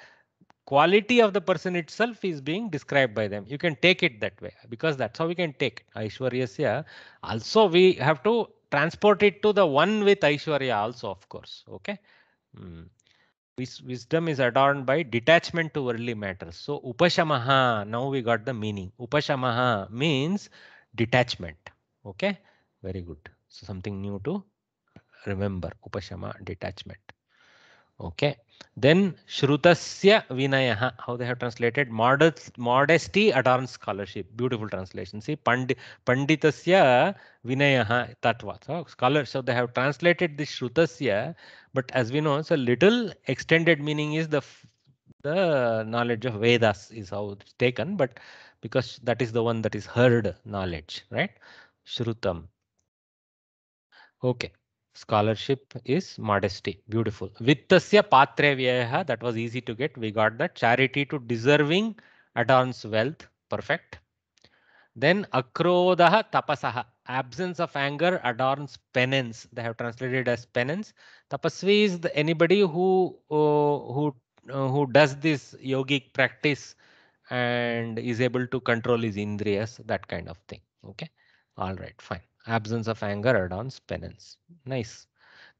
quality of the person itself is being described by them you can take it that way because that's how we can take aishwaryasya also we have to transport it to the one with aishwarya also of course okay mm. Wisdom is adorned by detachment to worldly matters. So upashamaha, now we got the meaning. Upashamaha means detachment. Okay, very good. So something new to remember upashama detachment. Okay, then Shrutasya Vinayaha, how they have translated modest, modesty adorns scholarship. Beautiful translation. See, Pandi, Panditasya Vinayaha Tattva. So, scholar, so they have translated this Shrutasya, but as we know, so little extended meaning is the the knowledge of Vedas is how it's taken, but because that is the one that is heard knowledge, right? Shrutam. Okay. Scholarship is modesty. Beautiful. Vittasya patre vyaha. That was easy to get. We got that. Charity to deserving adorns wealth. Perfect. Then akrodaha tapasaha. Absence of anger adorns penance. They have translated as penance. Tapasvi is the, anybody who uh, who uh, who does this yogic practice and is able to control his indriyas, that kind of thing. Okay. All right, fine. Absence of anger adorns penance. Nice.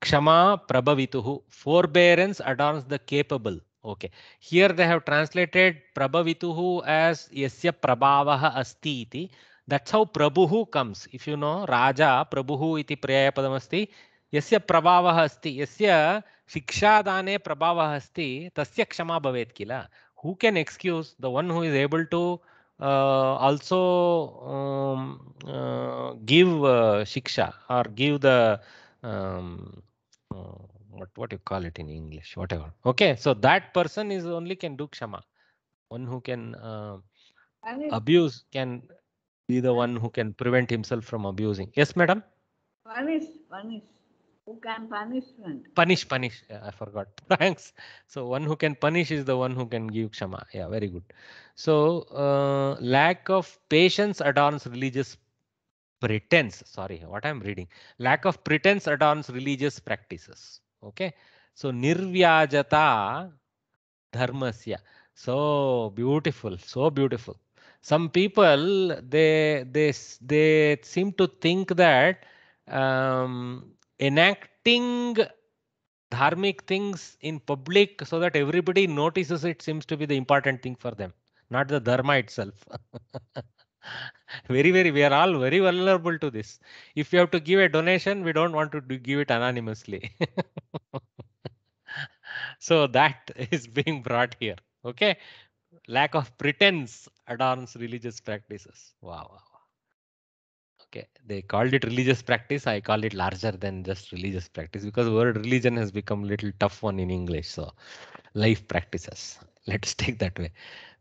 Kshama prabhavituhu. Forbearance adorns the capable. Okay. Here they have translated prabhavituhu as yasya prabhavaha asti iti. That's how prabhuhu comes. If you know Raja, prabhuhu iti prayapadam asti. यस्य प्रभावः अस्ति यस्य शिक्षादाने प्रभावः अस्ति तस्य क्षमा भवेत् किल who can excuse the one who is able uh, also um, uh, give uh, shiksha or give the um, what what you call it in English, whatever. Okay, so that person is only can do kshama. One who can uh, abuse can be the one who can prevent himself from abusing. Yes, madam. One is one is who can punishment? Punish, punish. Yeah, I forgot. Thanks. So one who can punish is the one who can give kshama. Yeah, very good. So uh, lack of patience adorns religious pretense. Sorry, what I'm reading. Lack of pretense adorns religious practices. Okay. So nirvyajata dharmasya. So beautiful. So beautiful. Some people, they, they, they seem to think that um, enacting dharmic things in public so that everybody notices it seems to be the important thing for them, not the dharma itself. very, very, we are all very vulnerable to this. If you have to give a donation, we don't want to do, give it anonymously. so that is being brought here. Okay. Lack of pretense adorns religious practices. Wow. Okay. They called it religious practice. I call it larger than just religious practice because the word religion has become a little tough one in English. So life practices. Let's take that way.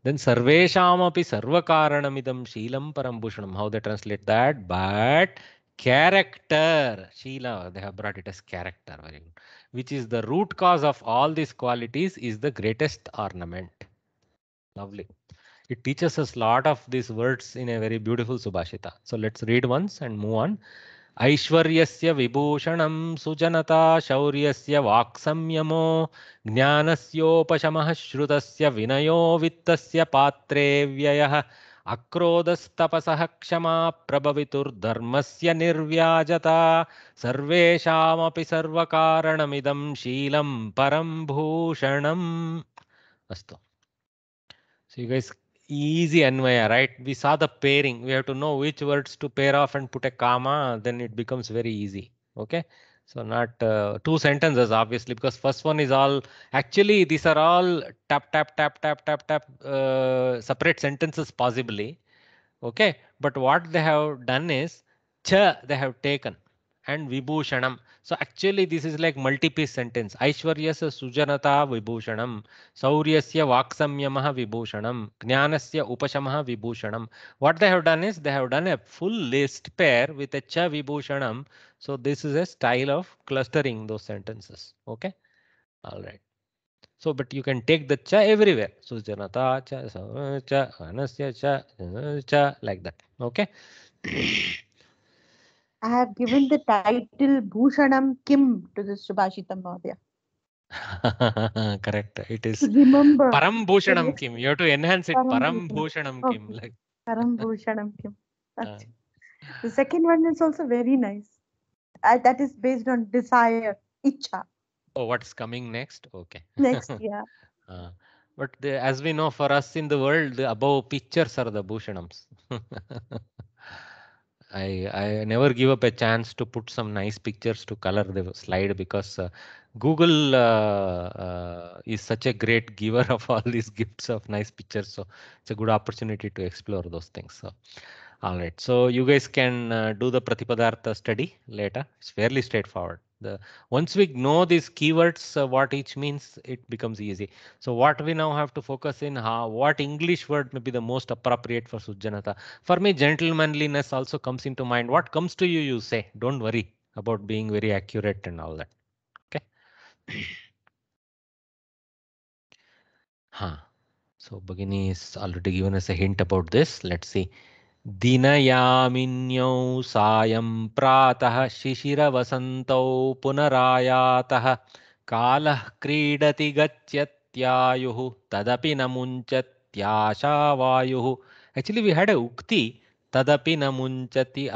Then sarveshamapi sarvakaranamidam shilam parambushanam. How they translate that? But character shila. they have brought it as character very good, which is the root cause of all these qualities is the greatest ornament. Lovely. it teaches us lot of these words in a very beautiful subhashita. So let's read once and move on. ऐश्वर्यस्य विभूषणं सुजनता शौर्यस्य वाक्संयमो ज्ञानस्योपशमः श्रुतस्य विनयो वित्तस्य पात्रे व्ययः अक्रोधस्तपसः क्षमा प्रभवितुर्धर्मस्य निर्व्याजता सर्वेषामपि सर्वकारणमिदं शीलं परं भूषणम् अस्तु सो you guys easy anywhere, right? We saw the pairing. We have to know which words to pair off and put a comma, then it becomes very easy. Okay. So not uh, two sentences, obviously, because first one is all actually these are all tap, tap, tap, tap, tap, tap, uh, separate sentences possibly. Okay. But what they have done is they have taken and Vibhushanam. So actually this is like multi-piece sentence. Aishwaryasya Sujanata Vibhushanam, Sauryasya Vaksamyamaha Vibhushanam, Jnanasya Upashamaha Vibhushanam. What they have done is they have done a full list pair with a Cha Vibhushanam. So this is a style of clustering those sentences. OK, all right. So but you can take the Cha everywhere. Sujanata Cha, sauryasya Anasya Cha, Cha like that. OK. I have given the title Bhushanam Kim to the Subhashitam Mahodaya. Correct. It is remember Param Bhushanam Kim. You have to enhance it. Param Bhushanam oh. Kim. like Param Bhushanam Kim. Uh. The second one is also very nice. Uh, that is based on desire, icha. Oh, what's coming next? Okay. Next, yeah. Uh, but the, as we know, for us in the world, the above pictures are the Bhushanams. I, I never give up a chance to put some nice pictures to color the slide because uh, Google uh, uh, is such a great giver of all these gifts of nice pictures. So it's a good opportunity to explore those things. So, all right. So you guys can uh, do the Pratipadartha study later. It's fairly straightforward the once we know these keywords uh, what each means it becomes easy so what we now have to focus in how what english word may be the most appropriate for Sujanata? for me gentlemanliness also comes into mind what comes to you you say don't worry about being very accurate and all that okay huh so Bhagini is already given us a hint about this let's see दिनयामिन्यौ सायं प्रातः शिशिरवसन्तौ पुनरायातः कालः क्रीडति गच्छत्यायुः तदपि न मुञ्चत्याशावायुः actually we had a ukti tadapi na munchati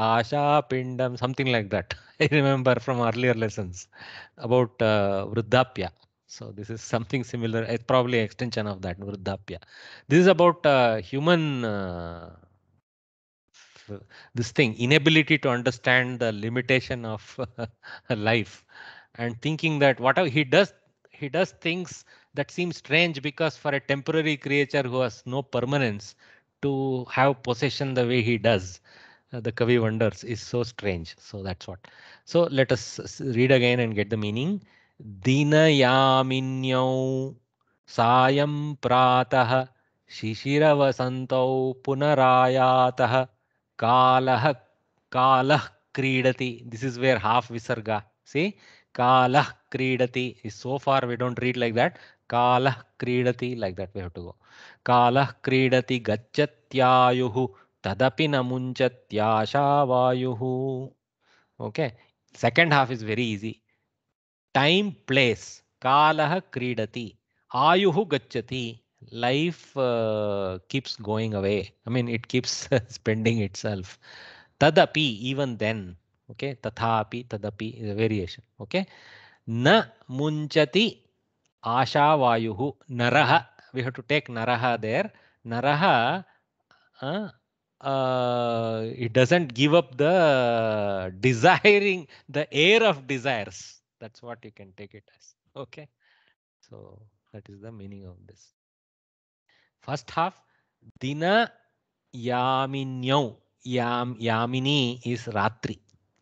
pindam something like that i remember from earlier lessons about uh, so this is something similar it's probably extension of that vruddhapya this is about uh, human uh, this thing inability to understand the limitation of life and thinking that whatever he does he does things that seem strange because for a temporary creature who has no permanence to have possession the way he does uh, the kavi wonders is so strange so that's what so let us read again and get the meaning dinayaminyau sayam pratah शिशिरवसन्तौ पुनरायातः कालह कालह क्रीडति this is where half विसर्ग see कालह क्रीडति so far we don't read like that कालह क्रीडति like that we have to go कालह क्रीडति गच्छत्यायुः तदपि न मुञ्चत्याशावायुः okay second half is very easy time place कालह क्रीडति आयुः गच्छति life uh, keeps going away. I mean, it keeps spending itself. Tadapi, even then. Okay, tathapi, tadapi is a variation. Okay, na munchati vayuhu naraha. We have to take naraha there. Naraha, uh, uh, it doesn't give up the desiring, the air of desires. That's what you can take it as. Okay, so that is the meaning of this. First half, Dina Yaminyau. Yam, Yamini is Ratri.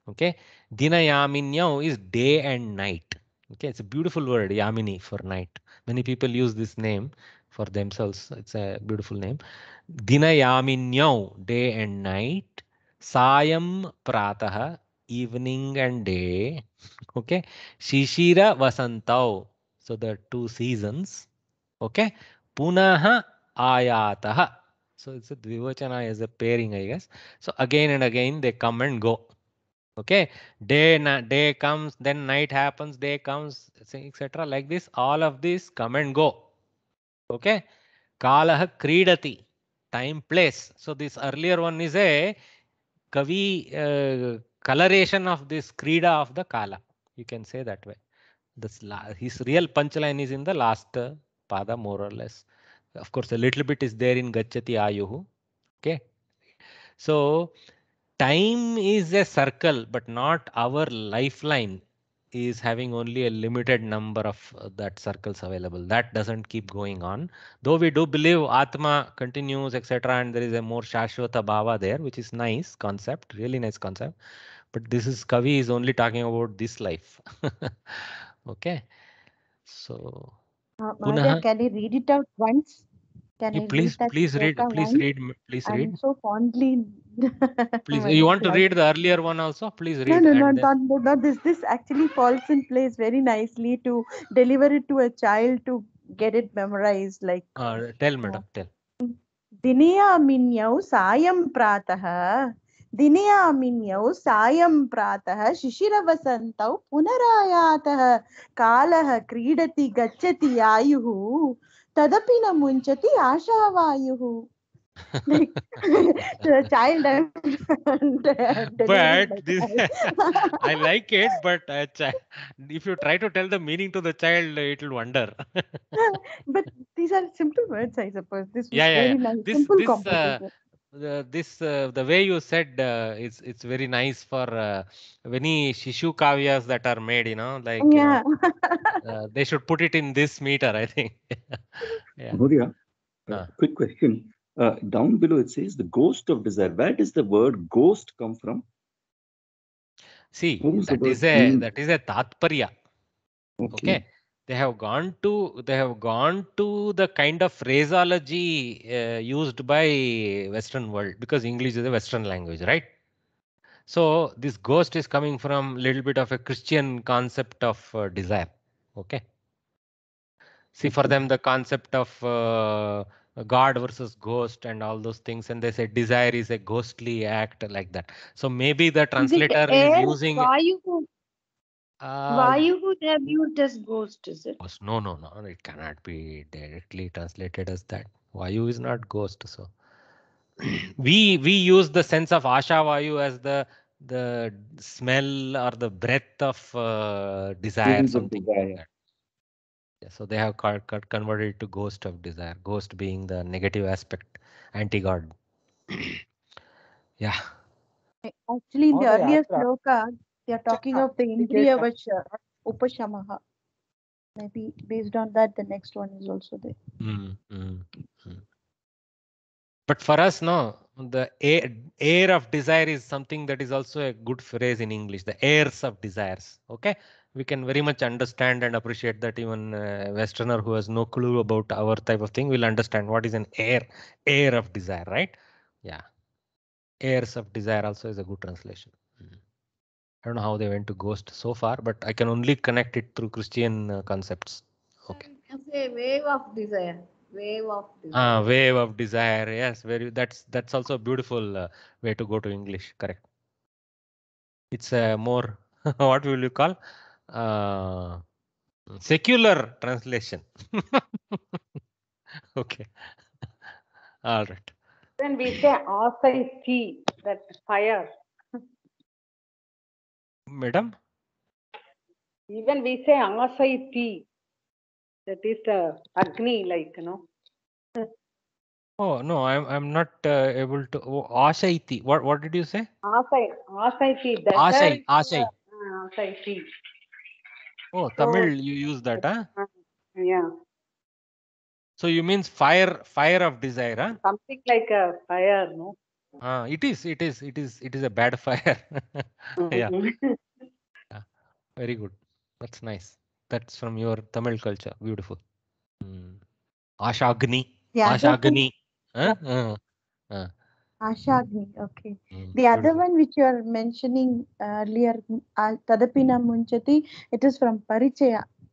Okay. Dina Yaminyau is day and night. Okay. It's a beautiful word, Yamini, for night. Many people use this name for themselves. It's a beautiful name. Dina Yaminyau, day and night. Sayam Prataha, evening and day. Okay. Shishira Vasantau. So the two seasons. Okay. Punaha ayataha. So it's a dvivachana is a pairing, I guess. So again and again they come and go. Okay, day day comes, then night happens, day comes, etc. Like this, all of these come and go. Okay, kalah kridati, time place. So this earlier one is a kavi uh, coloration of this krida of the kala. You can say that way. This his real punchline is in the last uh, pada more or less of course a little bit is there in gachati ayuhu okay so time is a circle but not our lifeline is having only a limited number of uh, that circles available that doesn't keep going on though we do believe atma continues etc and there is a more shashvata bhava there which is nice concept really nice concept but this is kavi is only talking about this life okay so uh, can I read it out once? Can you I please, read please read, please once? read, please read. I'm so fondly. please, you want to read the earlier one also? Please read. No, no, no, no, no, This, this actually falls in place very nicely to deliver it to a child to get it memorized. Like. Uh, tell, madam. Tell. Dinaya मिन्यौ सायं प्रातः दिने आमिन्यौ सायं प्रातः शिशिरवसन्तौ पुनरायातः कालः क्रीडति गच्छति आयुः तदपि न मुञ्चति आशावायुः child I'm, but this, i like it but uh, if you try to tell the meaning to the child it will wonder but these are simple words i suppose this yeah, yeah, yeah. Nice, this, this, uh, The, this uh, the way you said uh, it's it's very nice for uh, many shishu kavyas that are made you know like yeah. You know, uh, they should put it in this meter i think yeah. Uh, quick question uh, down below it says the ghost of desire where does the word ghost come from see that is a that is a tatparya okay. okay they have gone to they have gone to the kind of phraseology uh, used by western world because english is a western language right so this ghost is coming from little bit of a christian concept of uh, desire okay see for them the concept of uh, god versus ghost and all those things and they say desire is a ghostly act like that so maybe the translator is, is using you? Uh, um, Vayu, who debuted as ghost, is it? No, no, no. It cannot be directly translated as that. Vayu is not ghost. So we we use the sense of Asha Vayu as the the smell or the breath of uh, desire, Feelings something of desire. like that. Yeah, so they have got, got converted to ghost of desire, ghost being the negative aspect, anti-god. yeah. Actually, in the earliest shloka, they are talking of the Indriya Vasha, Upashamaha. Maybe based on that, the next one is also there. mm But for us, no, the air, air of desire is something that is also a good phrase in English, the airs of desires. Okay, we can very much understand and appreciate that even a Westerner who has no clue about our type of thing will understand what is an air, air of desire, right? Yeah, airs of desire also is a good translation. I don't know how they went to ghost so far, but I can only connect it through Christian uh, concepts. Okay. Um, say wave of desire. Wave of ah, desire. Ah, wave of desire. Yes, very. That's that's also a beautiful uh, way to go to English. Correct. It's a more what will you call uh, secular translation. okay. All right. Then we say see that fire. Madam? Even we say Angasaiti. That is the Agni, like, you know. oh, no, I'm, I'm not uh, able to. Oh, Asaiti. What, what did you say? Asai, Asaiti. Asai, Asai. Uh, Asaiti. Oh, Tamil, so, you use that, huh? Uh, yeah. So you means fire, fire of desire, huh? Something like a fire, no? Uh, it is, it is, it is, it is a bad fire. Mm-hmm. yeah. yeah. Very good. That's nice. That's from your Tamil culture. Beautiful. Mm. Ashagni. Yeah, Ashagni. Huh? Uh, uh. Ashagni, okay. Mm, the other good. one which you are mentioning earlier, uh, Tadapina hmm. Munchati, it is from Parichaya.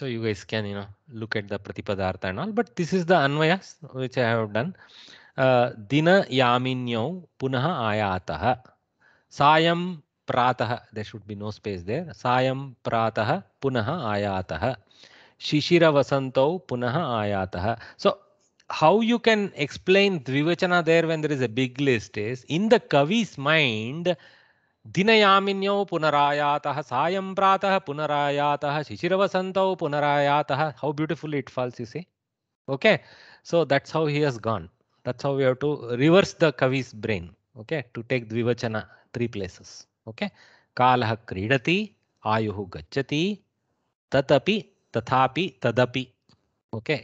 so you guys can you know look at the pratipadartha and all but this is the anvayas which i have done dina yaminyau punah ayatah sayam pratah there should be no space there sayam pratah punah ayatah shishira vasantau punah ayatah so how you can explain dvivachana there when there is a big list is in the kavi's mind दिनयामिन्यौ पुनरायातः सायं प्रातः पुनरायातः शिशिरवसन्तौ पुनरायातः how beautiful it falls is okay so that's how he has gone that's how we have to reverse the कविस् brain okay to take द्विवचन three places okay कालः क्रीडति आयुः गच्छति तदपि तथापि तदपि ओके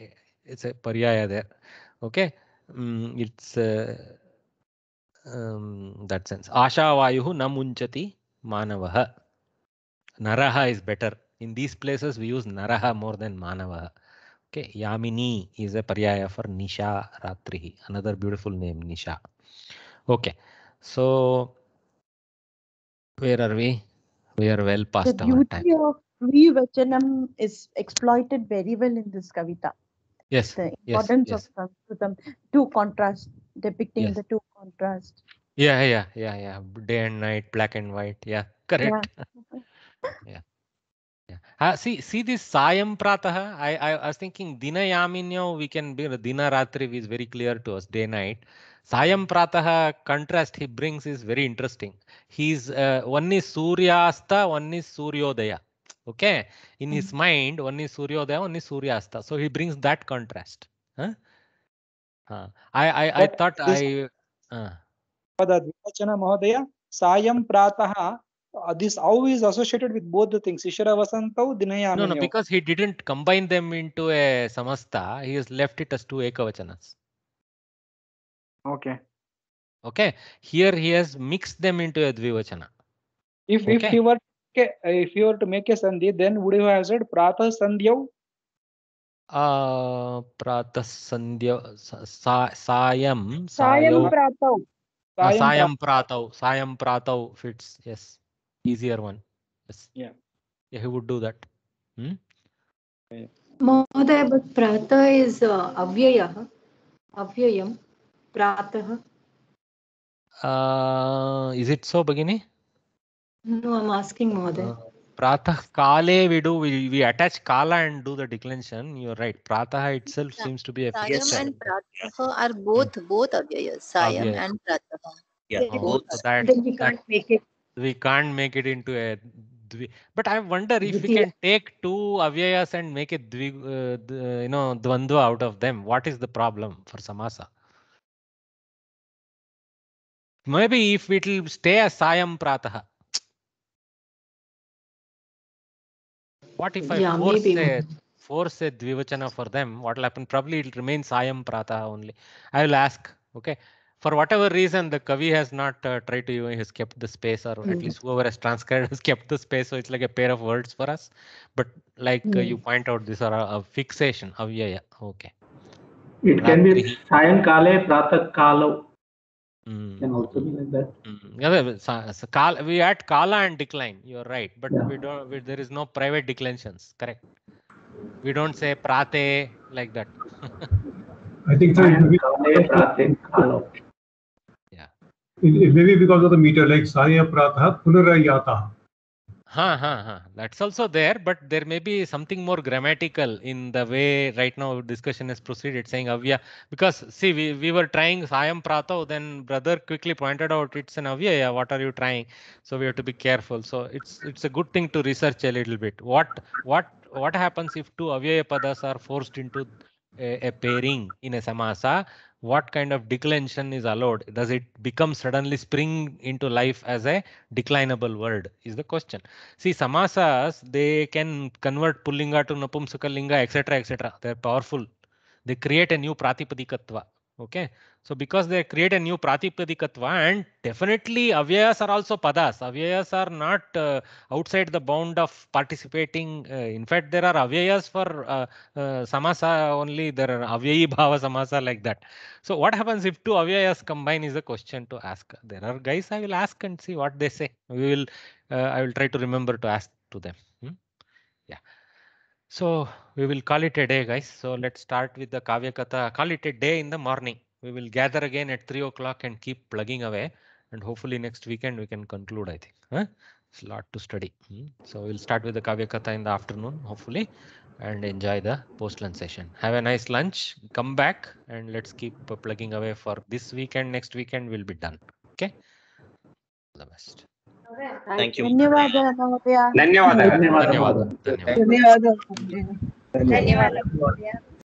इट्स् ए पर्याय okay it's um, that sense. Ashavayu na munchati manavaha. Naraha is better. In these places, we use naraha more than manavaha. Okay, Yamini is a pariyaya for Nisha Ratrihi, another beautiful name, Nisha. Okay, so where are we? We are well past the our time. The beauty of Vivachanam is exploited very well in this Kavita. Yes. The importance yes, yes. of Sanskritam, two contrasts depicting yes. the two contrast. Yeah, yeah, yeah, yeah. Day and night, black and white. Yeah, correct. Yeah. yeah. Yeah. Uh, see, see this Sayam prataha. I, I, was thinking Dina Yaminyo, we can be Dina Ratri is very clear to us, day night. Sayam prataha contrast he brings is very interesting. He's uh, one is Suryasta, one is Suryodaya. Okay. In mm -hmm. his mm-hmm. mind, one is Suryodaya, one is Suryasta. So he brings that contrast. Huh? Uh, I, I, I thought I. Padad Vachana Mahodaya Sayam Prataha. Uh, this au is associated with both the things. Ishara Vasantau Dinaya. No, no, because he didn't combine them into a samasta. He has left it as two ekavachanas. Okay. Okay. Here he has mixed them into a dvivachana. If okay. if he were if he were to make a sandhi, then would you have said Pratha Sandhyau प्रातः सन्ध्या सायं सायं प्रातौ सायं प्रातौ सायं प्रातौ fits yes easier one yes yeah yeah he would do that hmm महोदय but प्रातः is uh, अव्ययः अव्ययं प्रातः uh is it so bagini no i'm asking महोदय uh, Pratah Kale, we do, we, we attach Kala and do the declension. You're right. Prataha itself yeah. seems to be a Sayam yes, and Prataha are both, yeah. Hmm. both avyayas. Sayam Avyaya. and Prataha. Yeah, oh, both. So that, we can't that, make it. We can't make it into a Dvi. But I wonder if we can take two avyayas and make it dvi, uh, d, uh, you know, dvandva out of them. What is the problem for samasa? Maybe if it will stay as sayam prataha. What if I yeah, force maybe. a force a dvivachana for them? What will happen? Probably it remains ayam pratha only. I will ask. Okay. For whatever reason, the kavi has not uh, tried to. even has kept the space, or mm. at least whoever has transcribed has kept the space. So it's like a pair of words for us. But like mm. uh, you mm. point out, these are a, uh, a fixation. Oh, Avyaya. Okay. It Ratri. can be sayam kale, pratah kalo. Mm. Mm-hmm. Can also be like that. Mm. We add Kala and decline. You're right, but yeah. we don't. We, there is no private declensions. Correct. We don't say prate like that. I think so. Yeah. Maybe because of the meter, like Sarya Pratha Punarayata. Huh, huh, huh. That's also there, but there may be something more grammatical in the way right now discussion is proceeded, saying avya. Because see, we, we were trying sayam prato, then brother quickly pointed out it's an avya. What are you trying? So we have to be careful. So it's it's a good thing to research a little bit. What what what happens if two avyaya padas are forced into a, a pairing in a samasa what kind of declension is allowed? Does it become suddenly spring into life as a declinable word is the question. See, samasas, they can convert pullinga to napumsakalinga, etc., etc. They're powerful. They create a new pratipadikatva. Okay. So because they create a new pratipadikatva and definitely avyayas are also padas. Avyayas are not uh, outside the bound of participating. Uh, in fact, there are avyayas for uh, uh, samasa only. There are avyayi bhava samasa like that. So what happens if two avyayas combine is a question to ask. There are guys I will ask and see what they say. We will uh, I will try to remember to ask to them. So we will call it a day, guys. So let's start with the Kavya Katha. Call it a day in the morning. We will gather again at 3 o'clock and keep plugging away. And hopefully next weekend we can conclude, I think. Huh? It's a lot to study. Hmm? So we'll start with the Kavya Katha in the afternoon, hopefully, and enjoy the post-lunch session. Have a nice lunch. Come back and let's keep plugging away for this weekend. Next weekend we'll be done. Okay. All the best. Thank you ధన్యవాదాలు ధన్యవాదాలు ధన్యవాదాలు ధన్యవాదాలు